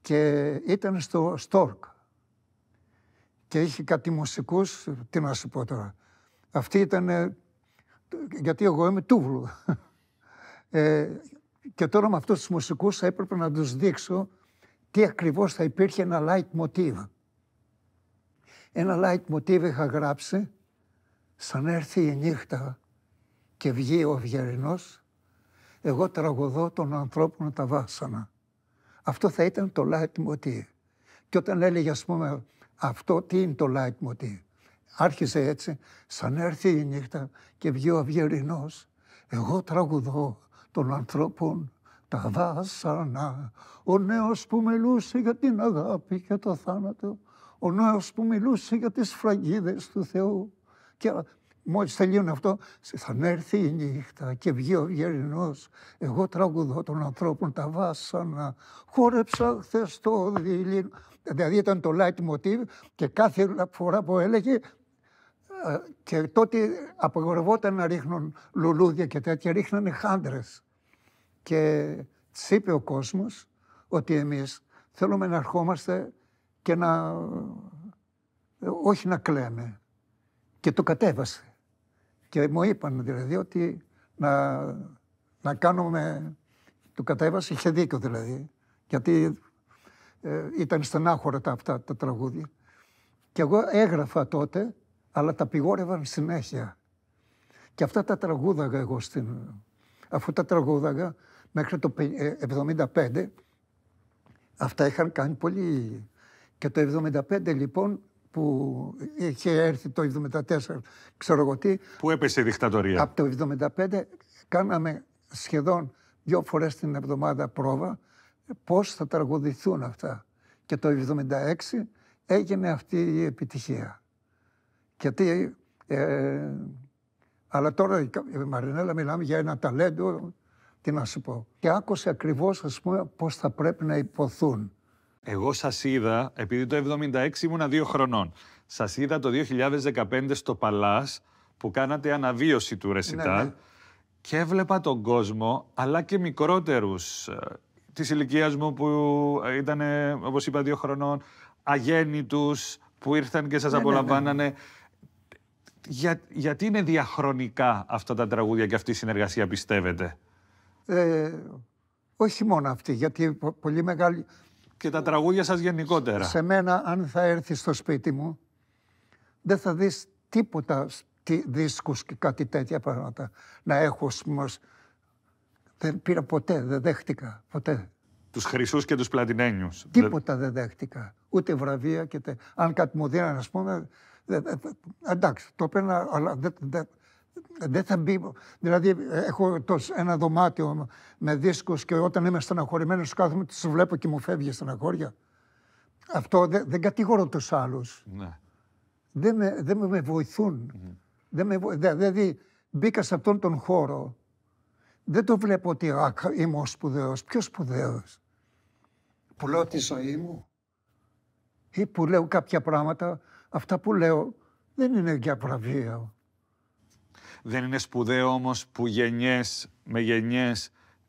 και ήταν στο Στόρκ. Και είχε κάτι μουσικούς, τι να σου πω τώρα. Αυτή ήταν, γιατί εγώ είμαι τούβλου. Ε, και τώρα με αυτούς τους μουσικούς θα έπρεπε να τους δείξω τι ακριβώς θα υπήρχε ένα light motive. Ένα light motive είχα γράψει, σαν έρθει η νύχτα και βγει ο βιερινός. εγώ τραγουδώ των ανθρώπων τα βάσανα. Αυτό θα ήταν το light motif. Και όταν έλεγε, ας πούμε, αυτό τι είναι το light motif. Άρχισε έτσι, σαν έρθει η νύχτα και βγει ο βιερινός. εγώ τραγουδώ των ανθρώπων τα βάσανα. Ο νέος που μιλούσε για την αγάπη και το θάνατο, ο νέος που μιλούσε για τις φραγίδες του Θεού. Και Μόλις τελειώνει αυτό, θα έρθει η νύχτα και βγει ο γερινός. Εγώ τραγουδώ των ανθρώπων τα βάσανα. Χόρεψα χθες το δειλίνο. Δηλαδή ήταν το light motive και κάθε φορά που έλεγε ε, και τότε απογορευόταν να ρίχνουν λουλούδια και τέτοια, ρίχνανε χάντρες. Και της είπε ο κόσμος ότι εμείς θέλουμε να ερχόμαστε και να. Ε, όχι να κλαίμε. Και το κατέβασε. Και μου είπαν δηλαδή ότι να, να κάνουμε. Του κατέβασε, είχε δίκιο δηλαδή. Γιατί ε, ήταν στενάχωρα τα αυτά τα τραγούδια. Και εγώ έγραφα τότε, αλλά τα πηγόρευαν συνέχεια. Και αυτά τα τραγούδαγα εγώ στην... Αφού τα τραγούδαγα μέχρι το 75, ε, αυτά είχαν κάνει πολύ. Και το 75 λοιπόν που είχε έρθει το 1974, ξέρω εγώ τι. Πού έπεσε η δικτατορία. Από το 1975 κάναμε σχεδόν δύο φορές την εβδομάδα πρόβα πώς θα τραγουδηθούν αυτά. Και το 1976 έγινε αυτή η επιτυχία. Γιατί, ε, αλλά τώρα η Μαρινέλα μιλάμε για ένα ταλέντο, τι να σου πω. Και άκουσε ακριβώς, ας πούμε, πώς θα πρέπει να υποθούν. Εγώ σας είδα, επειδή το 76 ήμουνα δύο χρονών. Σας είδα το 2015 στο Παλάς που κάνατε αναβίωση του ναι, Ρεσιτάλ. Ναι. Και έβλεπα τον κόσμο, αλλά και μικρότερους ε, της ηλικίας μου που ε, ήταν, όπως είπα, δύο χρονών, αγέννητους που ήρθαν και σας ναι, ναι, απολαμβάνανε. Για, γιατί είναι διαχρονικά αυτά τα τραγούδια και αυτή η συνεργασία, πιστεύετε. Ε, όχι μόνο αυτή, γιατί πολύ μεγάλη, και τα τραγούδια σας γενικότερα. Σε μένα, αν θα έρθει στο σπίτι μου, δεν θα δεις τίποτα δίσκους και κάτι τέτοια πράγματα. Να έχω, όμως, δεν πήρα ποτέ, δεν δέχτηκα, ποτέ. Τους χρυσούς και τους πλατινένιους. Τίποτα δεν δέχτηκα. Ούτε βραβεία και τε... Αν κάτι μου δίνανε, ας πούμε, εντάξει, το έπαιρνα, αλλά δεν θα μπει. Δηλαδή, έχω το, ένα δωμάτιο με δίσκους και όταν είμαι στεναχωρημένος, κάθομαι και τους βλέπω και μου φεύγει στεναχώρια. Αυτό δεν, κατηγορώ τους άλλους. Ναι. Δεν, με, δεν με βοηθούν. Δεν με, δηλαδή, μπήκα σε αυτόν τον χώρο. Δεν το βλέπω ότι α, είμαι ο σπουδαίος. Ποιος σπουδαίος. Που λέω τη ζωή μου. Ή που λέω κάποια πράγματα. Αυτά που λέω δεν είναι για βραβεία. Δεν είναι σπουδαίο όμως που γενιές με γενιές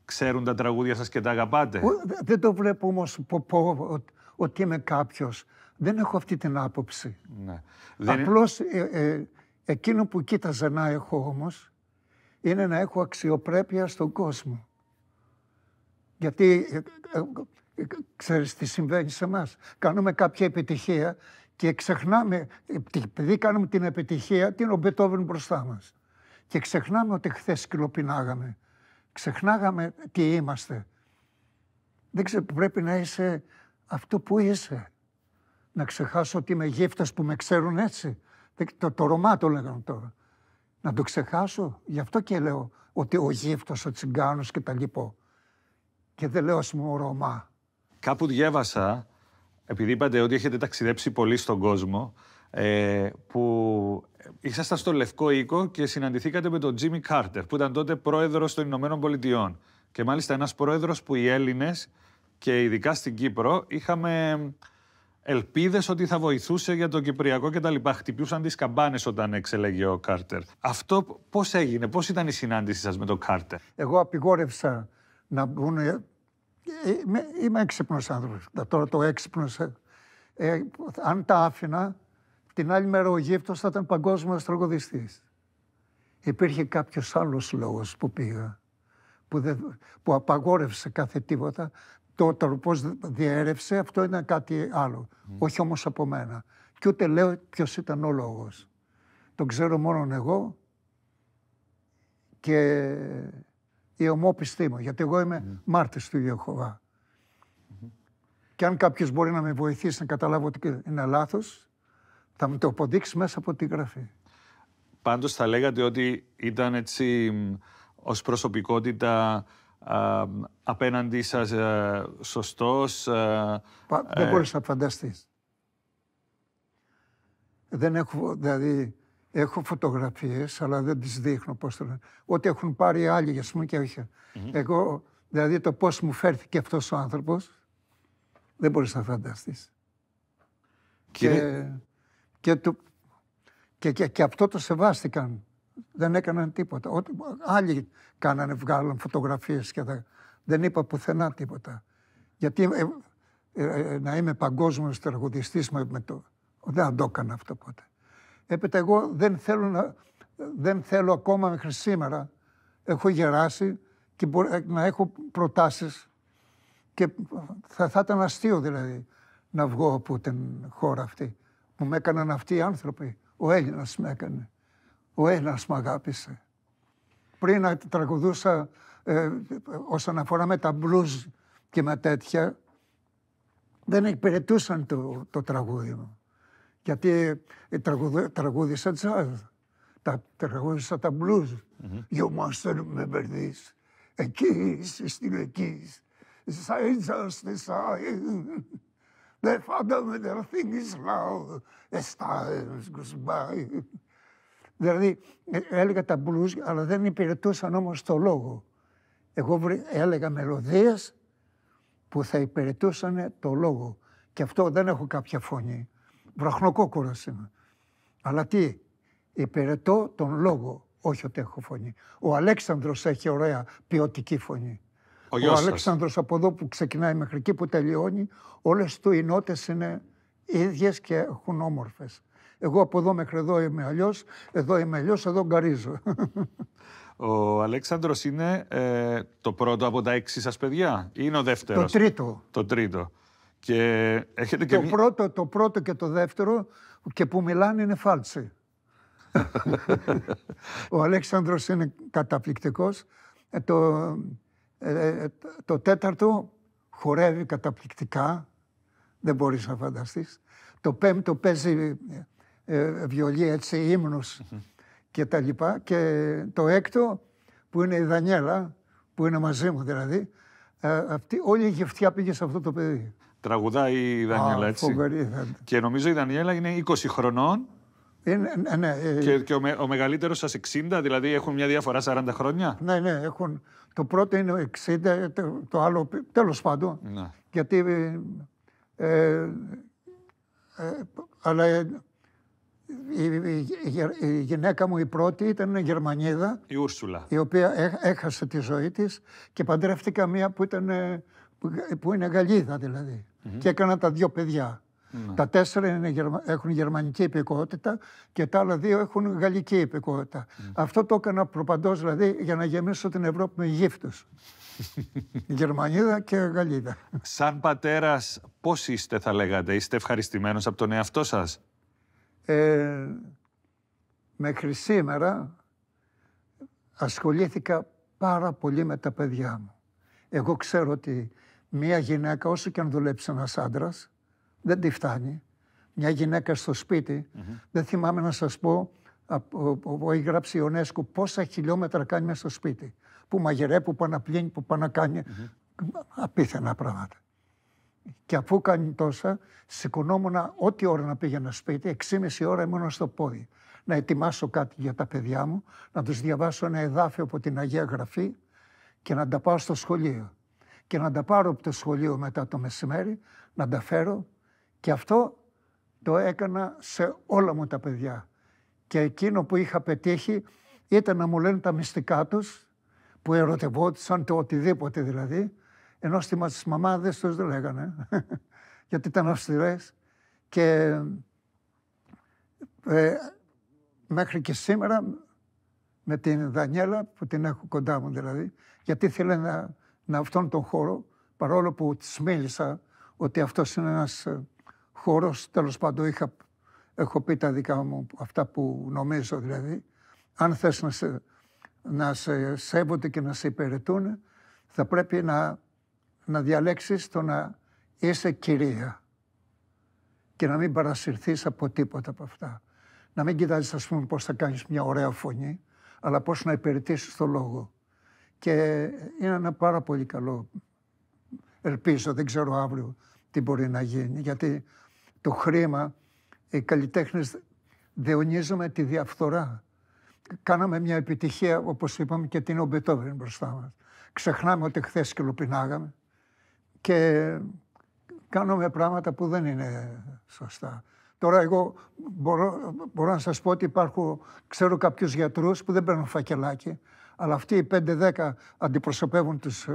ξέρουν τα τραγούδια σας και τα αγαπάτε. Δεν το βλέπω όμως ότι είμαι κάποιος. Δεν έχω αυτή την άποψη. Ναι. Απλώς ε, ε, εκείνο που κοίταζα να έχω όμως είναι να έχω αξιοπρέπεια στον κόσμο. Γιατί ε, ξέρεις τι συμβαίνει σε εμάς. Κάνουμε κάποια επιτυχία και ξεχνάμε, επειδή κάνουμε την επιτυχία, την ο Μπετόβεν μπροστά μας και ξεχνάμε ότι χθες σκυλοπινάγαμε. Ξεχνάγαμε τι είμαστε. Δεν ξέρω, πρέπει να είσαι αυτό που είσαι. Να ξεχάσω ότι είμαι γύφτας που με ξέρουν έτσι. Το, το Ρωμά το λέγανε τώρα. Να το ξεχάσω. Γι' αυτό και λέω ότι ο γύφτο, ο τσιγκάνος και τα λοιπό. Και δεν λέω, ας πούμε, ο Ρωμά. Κάπου διάβασα, επειδή είπατε ότι έχετε ταξιδέψει πολύ στον κόσμο, ε, που ήσασταν στο Λευκό Οίκο και συναντηθήκατε με τον Τζίμι Κάρτερ, που ήταν τότε πρόεδρος των Ηνωμένων Πολιτειών. Και μάλιστα ένας πρόεδρος που οι Έλληνες και ειδικά στην Κύπρο είχαμε ελπίδες ότι θα βοηθούσε για τον Κυπριακό κτλ. Χτυπιούσαν τις καμπάνες όταν εξελέγει ο Κάρτερ. Αυτό πώς έγινε, πώς ήταν η συνάντησή σας με τον Κάρτερ. Εγώ απειγόρευσα να μπουν. Ε, είμαι, έξυπνος άνθρωπος. Τώρα το έξυπνος. Ε, ε, αν τα άφηνα, την άλλη μέρα ο Αιγύπτος θα ήταν παγκόσμιος τραγωδιστής. Υπήρχε κάποιος άλλος λόγος που πήγα, που, δεν, που απαγόρευσε κάθε τίποτα. Το τρόπο διέρευσε, αυτό ήταν κάτι άλλο. Όχι όμως από μένα. Και ούτε λέω ποιος ήταν ο λόγος. Τον ξέρω μόνο εγώ και η ομόπιστή μου, γιατί εγώ είμαι mm. μάρτης του Ιεχωβά. Και αν κάποιος μπορεί να με βοηθήσει να καταλάβω ότι είναι λάθος, θα μου το αποδείξεις μέσα από τη γραφή. Πάντως θα λέγατε ότι ήταν έτσι ως προσωπικότητα α, απέναντί σας ε, σωστός. Ε, δεν ε, μπορείς να φανταστείς. Δεν έχω, δηλαδή, έχω φωτογραφίες, αλλά δεν τις δείχνω πώς το Ό,τι έχουν πάρει οι άλλοι για πούμε, και οχι Εγώ, δηλαδή το πώς μου φέρθηκε αυτός ο άνθρωπος, δεν μπορείς να φανταστείς. Κύριε... Και, αυτό το σεβάστηκαν. Δεν έκαναν τίποτα. άλλοι κάνανε, βγάλαν φωτογραφίες και δεν είπα πουθενά τίποτα. Γιατί ε, ε, ε να είμαι παγκόσμιος τραγουδιστής με, το... Δεν το έκανα αυτό ποτέ. Έπειτα εγώ δεν θέλω, να, δεν θέλω ακόμα μέχρι σήμερα. Έχω γεράσει και ε, να έχω προτάσεις και θα, θα ήταν αστείο δηλαδή να βγω από την χώρα αυτή. Μου με έκαναν αυτοί οι άνθρωποι. Ο Έλληνας με έκανε. Ο Έλληνας με αγάπησε. Πριν να τραγουδούσα ε, όσον αφορά με τα μπλουζ και με τέτοια, δεν υπηρετούσαν το, το τραγούδι μου. Γιατί ε, τραγούδισα τζάζ. Τα, τραγούδισα τα μπλουζ. Mm-hmm. με must Εκεί είσαι στην εκεί. Σαν στη the They φαντάζομαι der Thing is loud, the Δηλαδή ε, έλεγα τα blues, αλλά δεν υπηρετούσαν όμως το λόγο. Εγώ έλεγα μελωδίες που θα υπηρετούσαν το λόγο. Και αυτό δεν έχω κάποια φωνή. Βραχνοκόκορο είμαι. Αλλά τι, υπηρετώ τον λόγο, όχι ότι έχω φωνή. Ο Αλέξανδρος έχει ωραία ποιοτική φωνή. Ο, ο Αλέξανδρος από εδώ που ξεκινάει μέχρι εκεί που τελειώνει, όλες του οι νότες είναι ίδιες και έχουν όμορφες. Εγώ από εδώ μέχρι εδώ είμαι αλλιώς, εδώ είμαι αλλιώς, εδώ γκαρίζω. *laughs* Ο Αλέξανδρος είναι ε, το πρώτο από τα έξι σας παιδιά ή είναι ο δεύτερος. Το τρίτο. Το τρίτο. Και έχετε Το, πρώτο, το πρώτο και το δεύτερο και που μιλάνε είναι φάλτσι. *laughs* ο Αλέξανδρος είναι καταπληκτικός. Ε, το, ε, ε, ε, το τέταρτο χορεύει καταπληκτικά, δεν μπορείς να φανταστείς. Το πέμπτο παίζει ε, βιολί, έτσι, και τα λοιπά. Και το έκτο που είναι η Δανιέλα, που είναι μαζί μου δηλαδή, ε, αυτή, όλη η γευτιά πήγε σε αυτό το παιδί. Τραγουδάει η Δανιέλα, έτσι. Φοβερή, Και νομίζω η Δανιέλα είναι 20 χρονών ε, ναι, ναι, ε, και, ο, με, ο μεγαλύτερος σα 60, δηλαδή έχουν μια διαφορά 40 χρόνια. Ναι, ναι, έχουν. Το πρώτο είναι 60, ε, το, το άλλο τέλος πάντων. Ναι. Γιατί. αλλά η, γυναίκα μου η πρώτη ήταν Γερμανίδα. Η Ούρσουλα. Η οποία έχασε τη ζωή της και παντρεύτηκα μία που, ήταν, που, είναι Γαλλίδα δηλαδή. Και έκανα τα δύο παιδιά. Ναι. Τα τέσσερα είναι, έχουν γερμανική υπηκότητα και τα άλλα δύο έχουν γαλλική υπηκότητα. Ναι. Αυτό το έκανα προπαντός δηλαδή για να γεμίσω την Ευρώπη με γύφτου. *laughs* Γερμανίδα και Γαλλίδα. Σαν πατέρας, πώς είστε, θα λέγατε, είστε ευχαριστημένος από τον εαυτό σας. Ε, μέχρι σήμερα ασχολήθηκα πάρα πολύ με τα παιδιά μου. Εγώ ξέρω ότι μία γυναίκα, όσο και αν δουλέψει ένας άντρας, δεν τη φτάνει. Μια γυναίκα στο σπίτι, δεν θυμάμαι να σας πω, ο έγραψε η Ιωνέσκου πόσα χιλιόμετρα κάνει μέσα στο σπίτι. Που μαγειρεύει, που παναπλύνει, που πανακάνει. Mm-hmm. Απίθανα πράγματα. Και αφού κάνει τόσα, σηκωνόμουν ό,τι ώρα να πήγαινα σπίτι, 6,5 ώρα ήμουν στο πόδι. Να ετοιμάσω κάτι για τα παιδιά μου, να τους διαβάσω ένα εδάφιο από την Αγία Γραφή και να τα πάω στο σχολείο. Και να τα πάρω από το σχολείο μετά το μεσημέρι, να τα φέρω και αυτό το έκανα σε όλα μου τα παιδιά. Και εκείνο που είχα πετύχει ήταν να μου λένε τα μυστικά τους, που ερωτευόντουσαν το οτιδήποτε δηλαδή, ενώ στι μαμάδες τους δεν λέγανε, *laughs* γιατί ήταν αυστηρές. Και ε, μέχρι και σήμερα με την Δανιέλα που την έχω κοντά μου δηλαδή, γιατί ήθελε να, να αυτόν τον χώρο, παρόλο που της μίλησα ότι αυτός είναι ένας ε, Χωρό τέλος πάντων είχα, έχω πει τα δικά μου αυτά που νομίζω δηλαδή, αν θέ να σε, να σε σέβονται και να σε υπηρετούν, θα πρέπει να, να διαλέξεις το να είσαι κυρία και να μην παρασυρθείς από τίποτα από αυτά. Να μην κοιτάζεις, ας πούμε, πώς θα κάνεις μια ωραία φωνή, αλλά πώς να υπηρετήσεις το λόγο. Και είναι ένα πάρα πολύ καλό. Ελπίζω, δεν ξέρω αύριο τι μπορεί να γίνει, γιατί το χρήμα, οι καλλιτέχνες διονύζουμε τη διαφθορά. Κάναμε μια επιτυχία, όπως είπαμε, και την Ομπετόβεν μπροστά μας. Ξεχνάμε ότι χθες κυλοπινάγαμε και κάνουμε πράγματα που δεν είναι σωστά. Τώρα εγώ μπορώ, μπορώ να σας πω ότι υπάρχουν, ξέρω κάποιους γιατρούς που δεν παίρνουν φακελάκι αλλά αυτοί οι 5-10 αντιπροσωπεύουν τους,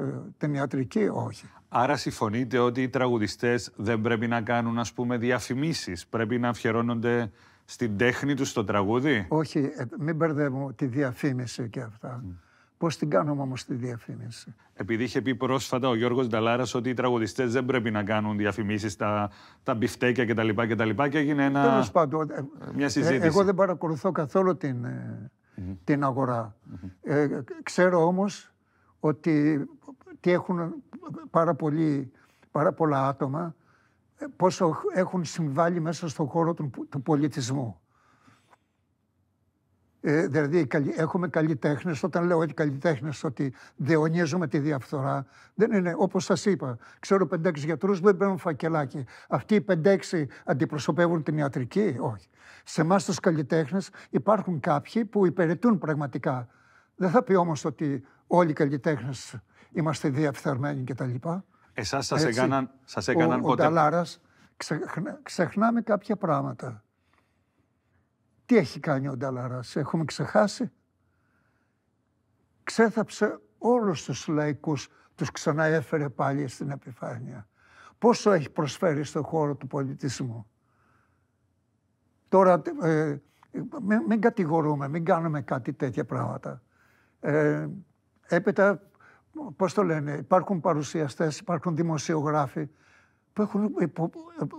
ε, όχι. Άρα συμφωνείτε ότι οι τραγουδιστές δεν πρέπει να κάνουν ας πούμε διαφημίσεις, πρέπει να αφιερώνονται στην τέχνη τους στο τραγούδι. Όχι, ε, μην μπερδεύω τη διαφήμιση και αυτά. Mm. Πώς την κάνουμε όμως τη διαφήμιση. Επειδή είχε πει πρόσφατα ο Γιώργος Νταλάρας ότι οι τραγουδιστές δεν πρέπει να κάνουν διαφημίσεις τα, τα μπιφτέκια κτλ. Και, και, έγινε ένα. Τέλος πάντων. Ε, μια ε, συζήτηση. εγώ δεν παρακολουθώ καθόλου την, την αγορα Ε, ξέρω όμως ότι τι έχουν πάρα, πάρα πολλά άτομα ε, πόσο έχουν συμβάλει μέσα στον χώρο του πολιτισμού. Ε, δηλαδή, έχουμε καλλιτέχνε. Όταν λέω ότι καλλιτέχνε, ότι δεονίζουμε τη διαφθορά, δεν είναι όπως σας είπα. Ξέρω 5-6 γιατρού που δεν παίρνουν φακελάκι. Αυτοί οι 5-6 αντιπροσωπεύουν την ιατρική, όχι. Σε εμάς τους καλλιτέχνε υπάρχουν κάποιοι που υπηρετούν πραγματικά. Δεν θα πει όμως ότι όλοι οι καλλιτέχνε είμαστε διαφθαρμένοι κτλ. Εσάς σας έκαναν, σας έκαναν ο, ποτέ. Ο ξεχνα, ξεχνάμε κάποια πράγματα. Τι έχει κάνει ο Νταλαράς, έχουμε ξεχάσει. Ξέθαψε όλους τους λαϊκούς, τους ξαναέφερε πάλι στην επιφάνεια. Πόσο έχει προσφέρει στον χώρο του πολιτισμού. Τώρα ε, μην, κατηγορούμε, μην κάνουμε κάτι τέτοια πράγματα. Ε, έπειτα, πώς το λένε, υπάρχουν παρουσιαστές, υπάρχουν δημοσιογράφοι που έχουν,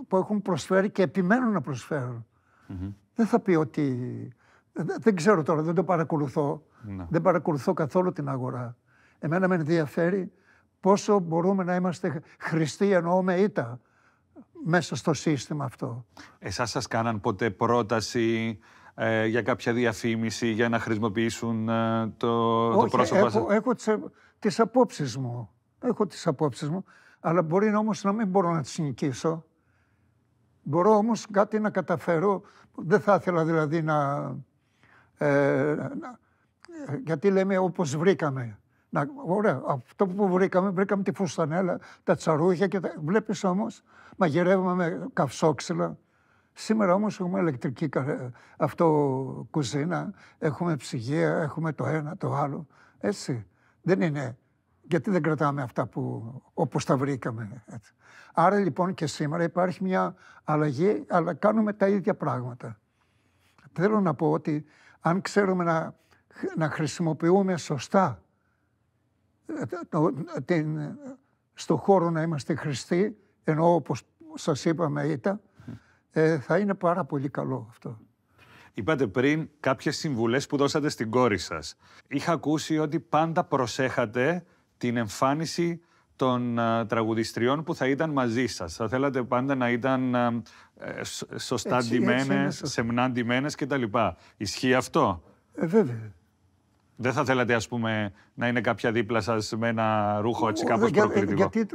που, έχουν προσφέρει και επιμένουν να προσφερουν δεν θα πει ότι. Δεν ξέρω τώρα, δεν το παρακολουθώ. Ναι. Δεν παρακολουθώ καθόλου την αγορά. Εμένα με ενδιαφέρει πόσο μπορούμε να είμαστε χρηστοί, εννοώ με ήττα, μέσα στο σύστημα αυτό. Εσάς σας κάναν ποτέ πρόταση ε, για κάποια διαφήμιση, για να χρησιμοποιήσουν ε, το, Όχι, πρόσωπο σας. Έχω, έχω τις, μου. Έχω τις απόψεις μου, αλλά μπορεί όμως να μην μπορώ να τις νικήσω. Μπορώ όμως κάτι να καταφέρω, δεν θα ήθελα δηλαδή ε, να... Ε, γιατί λέμε όπως βρήκαμε. Να, ωραία, αυτό που βρήκαμε, βρήκαμε τη φουστανέλα, τα τσαρούχια και τα... Βλέπεις όμως, μαγειρεύουμε με καυσόξυλα. Σήμερα όμως έχουμε ηλεκτρική ε, αυτό, κουζίνα, έχουμε ψυγεία, έχουμε το ένα, το άλλο. Έτσι, δεν είναι γιατί δεν κρατάμε αυτά που όπως τα βρήκαμε. Έτσι. Άρα λοιπόν και σήμερα υπάρχει μια αλλαγή, αλλά κάνουμε τα ίδια πράγματα. Θέλω να πω ότι αν ξέρουμε να, να χρησιμοποιούμε σωστά ε, το, στο χώρο να είμαστε χρηστοί, ενώ όπως σας είπαμε ήταν, ε, θα είναι πάρα πολύ καλό αυτό. Είπατε πριν κάποιες συμβουλές που δώσατε στην κόρη σας. Είχα ακούσει ότι πάντα προσέχατε την εμφάνιση των ε, τραγουδιστριών που θα ήταν μαζί σας. Θα θέλατε πάντα να ήταν ε, σωστά ντυμένε, ντυμένες, ναι, σεμνά ντυμένες κτλ. Ισχύει αυτό? Ε, βέβαια. Δεν θα θέλατε, ας πούμε, να είναι κάποια δίπλα σας με ένα ρούχο έτσι ε, κάπως για, Γιατί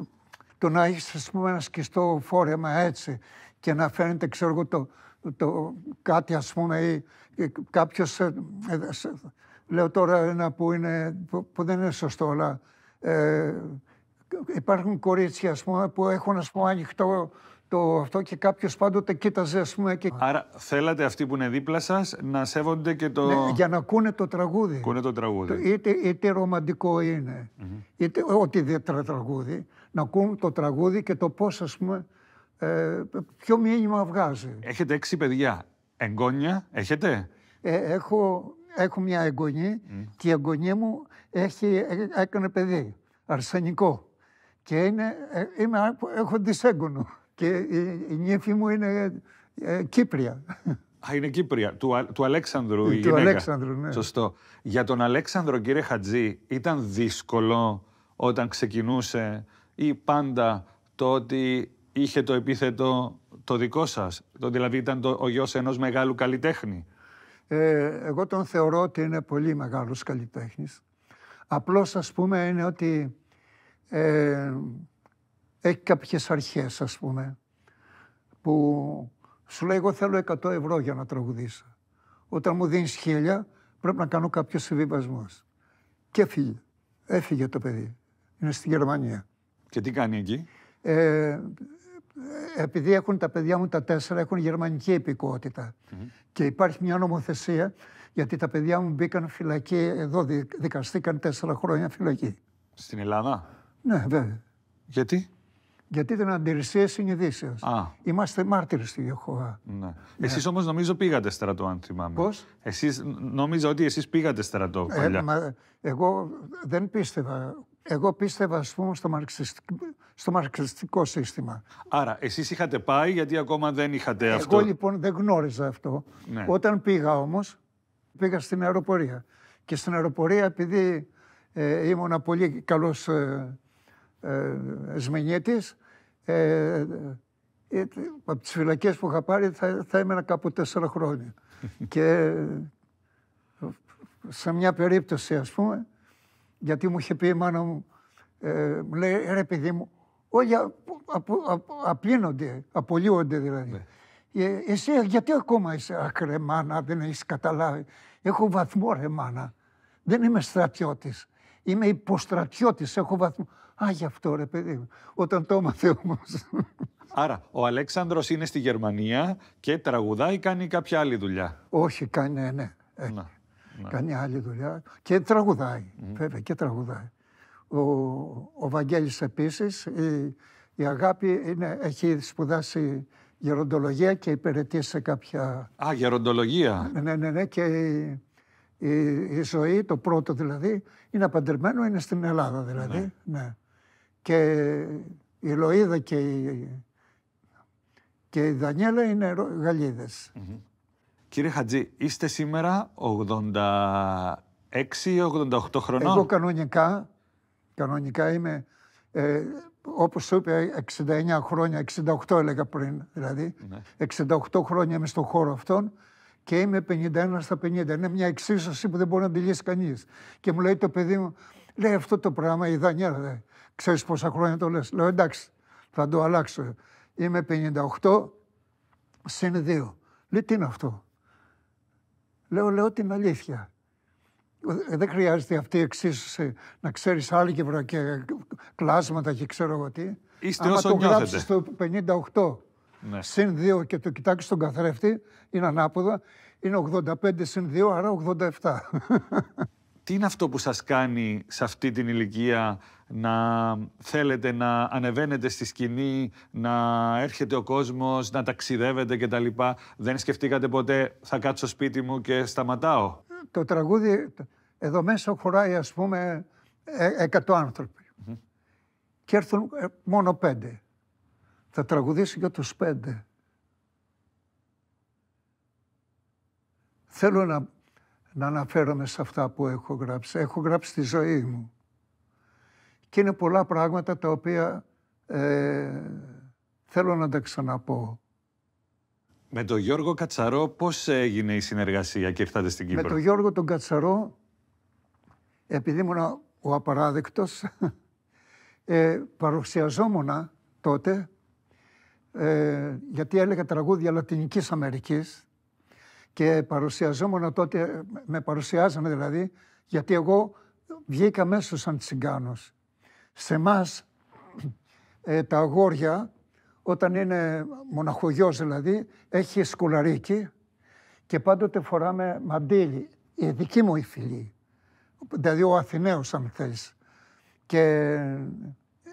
το, να έχεις, ας πούμε, ένα σκιστό φόρεμα έτσι και να φαίνεται, ξέρω εγώ, το, κάτι, ας πούμε, ή, ή κάποιος, λέω τώρα ένα που, είναι, που δεν είναι σωστό, αλλά ε, υπάρχουν κορίτσια πούμε, που έχουν ανοιχτό το αυτό και κάποιος πάντοτε κοίταζε, ας πούμε. Άρα θέλατε αυτοί που είναι δίπλα σας να σέβονται και το. Ναι, για να ακούνε το τραγούδι. το τραγούδι. ειτε είτε ρομαντικό είτε ό,τι ιδιαίτερα τραγούδι, να ακούνε το τραγούδι και το πώς, ας πούμε, ε, ποιο μήνυμα βγάζει. Έχετε έξι παιδιά. Εγγόνια, έχετε. Ε, έχω έχω μια εγγονή mm. και η εγγονή μου έχει, ε, έκανε παιδί, αρσενικό. Και είναι, ε, είμαι, έχω δυσέγγωνο. Και η, η νύφη μου είναι ε, Κύπρια. Α, είναι Κύπρια. Του, του Αλέξανδρου η του Αλέξανδρου, ναι. Σωστό. Για τον Αλέξανδρο, κύριε Χατζή, ήταν δύσκολο όταν ξεκινούσε ή πάντα το ότι είχε το επίθετο το δικό σας. δηλαδή ήταν ο γιος ενός μεγάλου καλλιτέχνη. Ε, εγώ τον θεωρώ ότι είναι πολύ μεγάλος καλλιτέχνης. Απλώς ας πούμε είναι ότι ε, έχει κάποιες αρχές ας πούμε που σου λέει εγώ θέλω 100 ευρώ για να τραγουδήσω. Όταν μου δίνεις χίλια πρέπει να κάνω κάποιο συμβιβασμό. Και έφυγε. Έφυγε το παιδί. Είναι στη Γερμανία. Και τι κάνει εκεί. Ε, ε, επειδή έχουν τα παιδιά μου τα τέσσερα, έχουν γερμανική υπηκότητα. Και υπάρχει μια νομοθεσία, γιατί τα παιδιά μου μπήκαν φυλακή, εδώ δικαστήκαν τέσσερα χρόνια φυλακή. Στην Ελλάδα? Ναι, βέβαια. Γιατί? Γιατί ήταν αντιρρησία συνειδήσεως. Είμαστε μάρτυρες στη Ιεχωβά. Ναι. ναι. Εσείς όμως νομίζω πήγατε στρατό, αν θυμάμαι. Πώς? Εσείς ότι εσείς πήγατε στρατό. Ε, εγώ δεν πίστευα εγώ πίστευα, ας πούμε, στο, στο μαρξιστικό σύστημα. Άρα, εσείς είχατε πάει γιατί ακόμα δεν είχατε Εγώ, αυτό. Εγώ λοιπόν δεν γνώριζα αυτό. Όταν πήγα όμως, πήγα στην αεροπορία. Και στην αεροπορία, επειδή ε, ήμουνα πολύ καλός ε, ε, ε, από τις φυλακές που είχα πάρει θα, θα έμενα κάπου τέσσερα χρόνια. και σε μια περίπτωση, ας πούμε, γιατί μου είχε πει η μάνα μου, ε, μου λέει ρε παιδί μου, όλοι απλύνονται, απολύονται δηλαδή. Ναι. Ε, εσύ γιατί ακόμα είσαι άκρε μάνα, δεν έχεις καταλάβει. Έχω βαθμό ρε μάνα. Δεν είμαι στρατιώτης. Είμαι υποστρατιώτης, έχω βαθμό. Α, γι' αυτό ρε παιδί μου. Όταν το έμαθε όμως. Άρα, ο Αλέξανδρος είναι στη Γερμανία και τραγουδάει ή κάνει κάποια άλλη δουλειά. Όχι, κάνει, ναι. ναι. Ε, ναι. κάνει άλλη δουλειά και τραγουδάει, βέβαια και τραγουδάει. Ο, ο Βαγγέλης επίσης, η, αγάπη έχει σπουδάσει γεροντολογία και υπηρετεί σε κάποια... Α, γεροντολογία. Ναι, ναι, ναι, ναι και η, ζωή, το πρώτο δηλαδή, είναι απαντρεμένο, είναι στην Ελλάδα δηλαδή. Ναι. ναι. Και η Λοίδα και η, και Δανιέλα είναι Κύριε Χατζή, είστε σήμερα 86 ή 88 χρονών. Εγώ κανονικά, κανονικά είμαι, ε, όπως σου είπε, 69 χρόνια, 68 έλεγα πριν δηλαδή. 68 ναι. χρόνια είμαι στον χώρο αυτόν και είμαι 51 στα 50. Είναι μια εξίσωση που δεν μπορεί να τη κανείς. Και μου λέει το παιδί μου, λέει αυτό το πράγμα η Δανία, ξέρεις πόσα χρόνια το λες. Λέω εντάξει, θα το αλλάξω. Είμαι 58 συν 2. Λέει τι είναι αυτό. Λέω, λέω την αλήθεια. Ε, δεν χρειάζεται αυτή η εξίσωση να ξέρεις άλγευρα και κλάσματα και ξέρω εγώ τι. Είστε Άμα όσο το γράψει το 58 ναι. συν 2 και το κοιτάξεις στον καθρέφτη, είναι ανάποδα, είναι 85 συν 2, άρα 87 τι είναι αυτό που σας κάνει σε αυτή την ηλικία να θέλετε να ανεβαίνετε στη σκηνή, να έρχεται ο κόσμος, να ταξιδεύετε κτλ. Δεν σκεφτήκατε ποτέ θα κάτσω σπίτι μου και σταματάω. Ε, το τραγούδι εδώ μέσα χωράει ας πούμε 100 ε, ανθρωποι και έρθουν ε, μόνο πέντε. Θα τραγουδήσω για τους πέντε. Θέλω να να αναφέρομαι σε αυτά που έχω γράψει. Έχω γράψει τη ζωή μου. Και είναι πολλά πράγματα τα οποία ε, θέλω να τα ξαναπώ. Με τον Γιώργο Κατσαρό πώς έγινε η συνεργασία και ήρθατε στην Κύπρο. Με τον Γιώργο τον Κατσαρό, επειδή ήμουν ο απαράδεκτος, ε, παρουσιαζόμουν τότε, ε, γιατί έλεγα τραγούδια Λατινικής Αμερικής, και παρουσιαζόμουν τότε, με παρουσιάζανε δηλαδή, γιατί εγώ βγήκα μέσα σαν τσιγκάνος. Σε εμάς ε, τα αγόρια, όταν είναι μοναχογιός δηλαδή, έχει σκουλαρίκι και πάντοτε φοράμε μαντίλι, η δική μου η φιλή, δηλαδή ο Αθηναίος αν θες. Και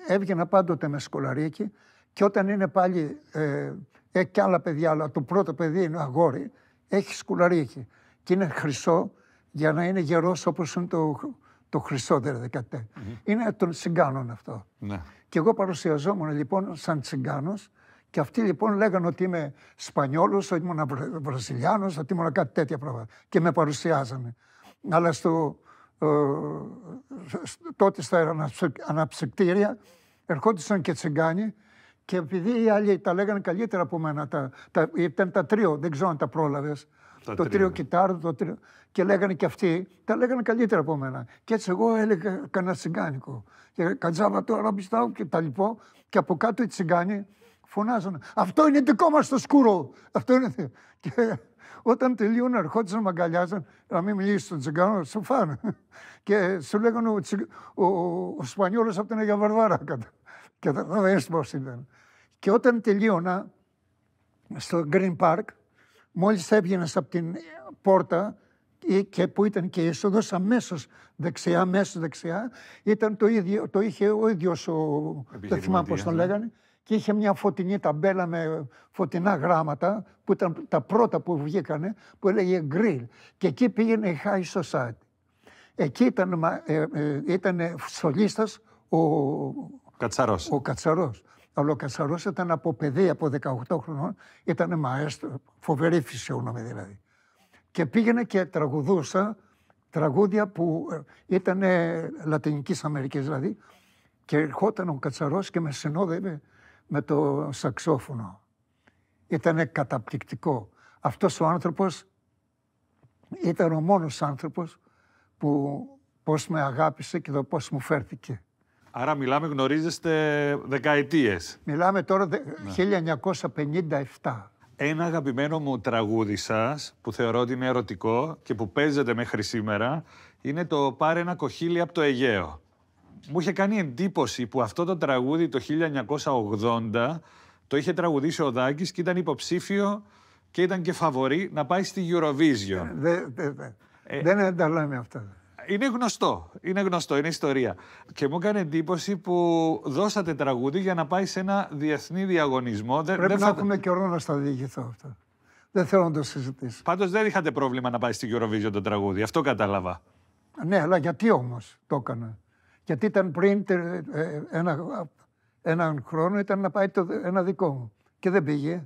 έβγαινα πάντοτε με σκουλαρίκι και όταν είναι πάλι ε, ε, και άλλα παιδιά, αλλά το πρώτο παιδί είναι αγόρι, έχει σκουλαρίκι. Και είναι χρυσό για να είναι γερός όπως είναι το, το χρυσο δεκατέ. Mm-hmm. Είναι των τσιγκάνων αυτό. Ναι. Και εγώ παρουσιαζόμουν λοιπόν σαν τσιγκάνος και αυτοί λοιπόν λέγανε ότι είμαι Σπανιόλος, ότι ήμουν Βραζιλιάνος, ότι ήμουν κάτι τέτοια πράγματα. Και με παρουσιάζανε. Αλλά στο, ε, τότε στα αναψυκτήρια ερχόντουσαν και τσιγκάνοι και επειδή οι άλλοι τα λέγανε καλύτερα από μένα, τα, τα, ήταν τα τρία, δεν ξέρω αν τα πρόλαβες. Το τρίο ναι. κιτάρο, το τρίο. Και λέγανε και αυτοί, τα λέγανε καλύτερα από μένα. Και έτσι εγώ έλεγα κανένα τσιγκάνικο. Και κατζάβα τώρα, πιστάω και τα λοιπό. Και από κάτω οι τσιγκάνοι φωνάζανε. Αυτό είναι δικό μας το σκούρο. Αυτό είναι. Και όταν τελείωνε, ερχόντουσαν να μαγκαλιάζαν, να μην μιλήσεις στον τσιγκάνο, σου φάνε. Και σου λέγανε ο, ο, ο, ο Σπανιόλος από την Αγία κατά και θα δεις Και όταν τελείωνα στο Green Park, μόλις έβγαινες από την πόρτα και που ήταν και η είσοδος αμέσως δεξιά, μέσα δεξιά, ήταν το, ίδιο, το είχε ο ίδιος ο... δεν θυμάμαι πώς τον ναι. λέγανε. Και είχε μια φωτεινή ταμπέλα με φωτεινά γράμματα, που ήταν τα πρώτα που βγήκανε, που έλεγε Grill. Και εκεί πήγαινε η High Society. Εκεί ήταν, ε, ε, ε ο, Κατσαρός. Ο Κατσαρός. Αλλά ο Κατσαρός ήταν από παιδί, από 18 χρονών, ήταν μαέστρο, φοβερή φυσιογνώμη δηλαδή. Και πήγαινε και τραγουδούσα τραγούδια που ε, ήταν Λατινικής Αμερικής δηλαδή. Και ερχόταν ο Κατσαρός και με συνόδευε με το σαξόφωνο. Ήταν καταπληκτικό. Αυτός ο άνθρωπος ήταν ο μόνος άνθρωπος που πώς με αγάπησε και το πώς μου φέρθηκε. Άρα μιλάμε, γνωρίζεστε δεκαετίες. Μιλάμε τώρα 1957. Ναι. Ένα αγαπημένο μου τραγούδι σας, που θεωρώ ότι είναι ερωτικό και που παίζεται μέχρι σήμερα, είναι το «Πάρε ένα κοχύλι από το Αιγαίο». Μου είχε κάνει εντύπωση που αυτό το τραγούδι το 1980 το είχε τραγουδήσει ο Δάκης και ήταν υποψήφιο και ήταν και φαβορή να πάει στη Eurovision. Ε, ε, δεν τα λέμε είναι γνωστό. Είναι γνωστό, είναι ιστορία. Και μου έκανε εντύπωση που δώσατε τραγούδι για να πάει σε ένα διεθνή διαγωνισμό. Πρέπει δεν να θα... έχουμε καιρό να στα διηγηθώ Δεν θέλω να το συζητήσω. Πάντως δεν είχατε πρόβλημα να πάει στην Eurovision το τραγούδι. Αυτό κατάλαβα. Ναι, αλλά γιατί όμως το έκανα. Γιατί ήταν πριν ε, ένα, έναν χρόνο ήταν να πάει το, ένα δικό μου. Και δεν πήγε.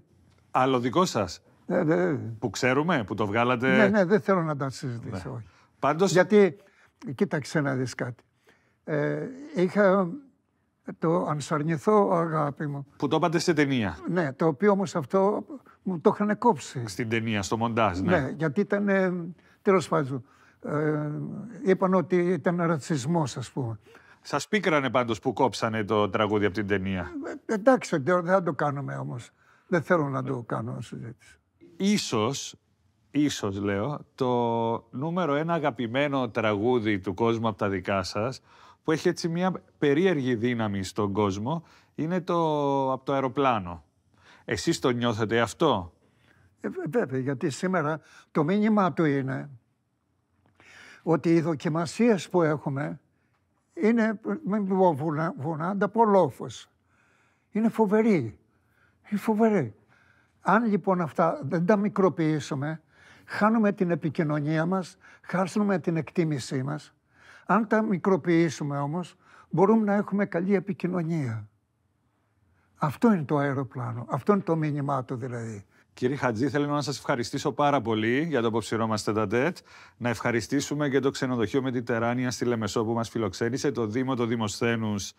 Άλλο δικό σας. Ναι, ναι. Που ξέρουμε, που το βγάλατε. Ναι, ναι, δεν θέλω να τα συζητήσω. Ναι. Πάντως... Γιατί Κοίταξε να δεις κάτι. Ε, είχα το «Ανσαρνηθώ αγάπη μου». Που το είπατε στην ταινία. Ναι, το οποίο όμως αυτό μου το είχαν κόψει. Στην ταινία, στο μοντάζ, ναι. ναι γιατί ήταν, τέλος πάντων, ε, είπαν ότι ήταν ρατσισμός, ας πούμε. Σας πίκρανε πάντως που κόψανε το τραγούδι από την ταινία. Ε, εντάξει, δεν θα το κάνουμε όμως. Δεν θέλω να το κάνω συζήτηση. Ίσως ίσως λέω, το νούμερο ένα αγαπημένο τραγούδι του κόσμου από τα δικά σας, που έχει έτσι μια περίεργη δύναμη στον κόσμο, είναι το από το αεροπλάνο. Εσείς το νιώθετε αυτό. Ε, βέβαια, γιατί σήμερα το μήνυμα του είναι ότι οι δοκιμασίες που έχουμε είναι, μην βουνά, βουνά ανταπολόφως. Είναι φοβερή. Είναι φοβερή. Αν λοιπόν αυτά δεν τα μικροποιήσουμε, χάνουμε την επικοινωνία μας, χάσουμε την εκτίμησή μας. Αν τα μικροποιήσουμε όμως, μπορούμε να έχουμε καλή επικοινωνία. Αυτό είναι το αεροπλάνο, αυτό είναι το μήνυμά του δηλαδή. Κύριε Χατζή, θέλω να σας ευχαριστήσω πάρα πολύ για το απόψηρό μας τετατέτ. Να ευχαριστήσουμε και το ξενοδοχείο Με την Τεράνια στη Λεμεσό που μας φιλοξένησε, το Δήμο, το Δημοσθένους,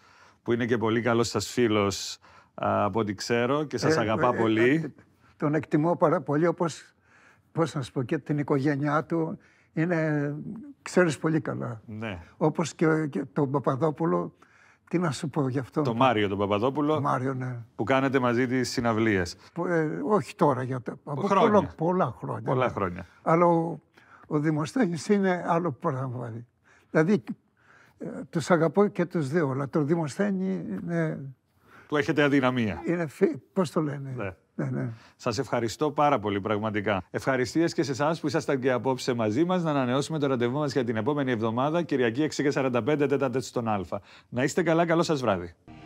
που είναι και πολύ καλός σας φίλος από ό,τι ξέρω και σας ε, αγαπά ε, πολύ. Ε, τον εκτιμώ πάρα πολύ όπως πώς να σου πω, και την οικογένειά του, είναι, ξέρεις πολύ καλά. Ναι. Όπως και, και τον Παπαδόπουλο, τι να σου πω γι' αυτό. Το Μάριο τον Παπαδόπουλο. Το Μάριο, ναι. Που κάνετε μαζί τις συναυλίες. Ε, όχι τώρα, για από χρόνια. Πολλά, πολλά χρόνια. Πολλά χρόνια. Αλλά ο, ο είναι άλλο πράγμα. Δηλαδή, του ε, τους αγαπώ και τους δύο, αλλά το Δημοσθένη είναι... Που έχετε αδυναμία. Είναι, πώς το λένε. Ναι. Ναι, ναι. Σας ευχαριστώ πάρα πολύ, πραγματικά. Ευχαριστίες και σε εσάς που ήσασταν και απόψε μαζί μας. Να ανανεώσουμε το ραντεβού μας για την επόμενη εβδομάδα, Κυριακή 6.45 Τέταρτε στον Α. Να είστε καλά, καλό σας βράδυ.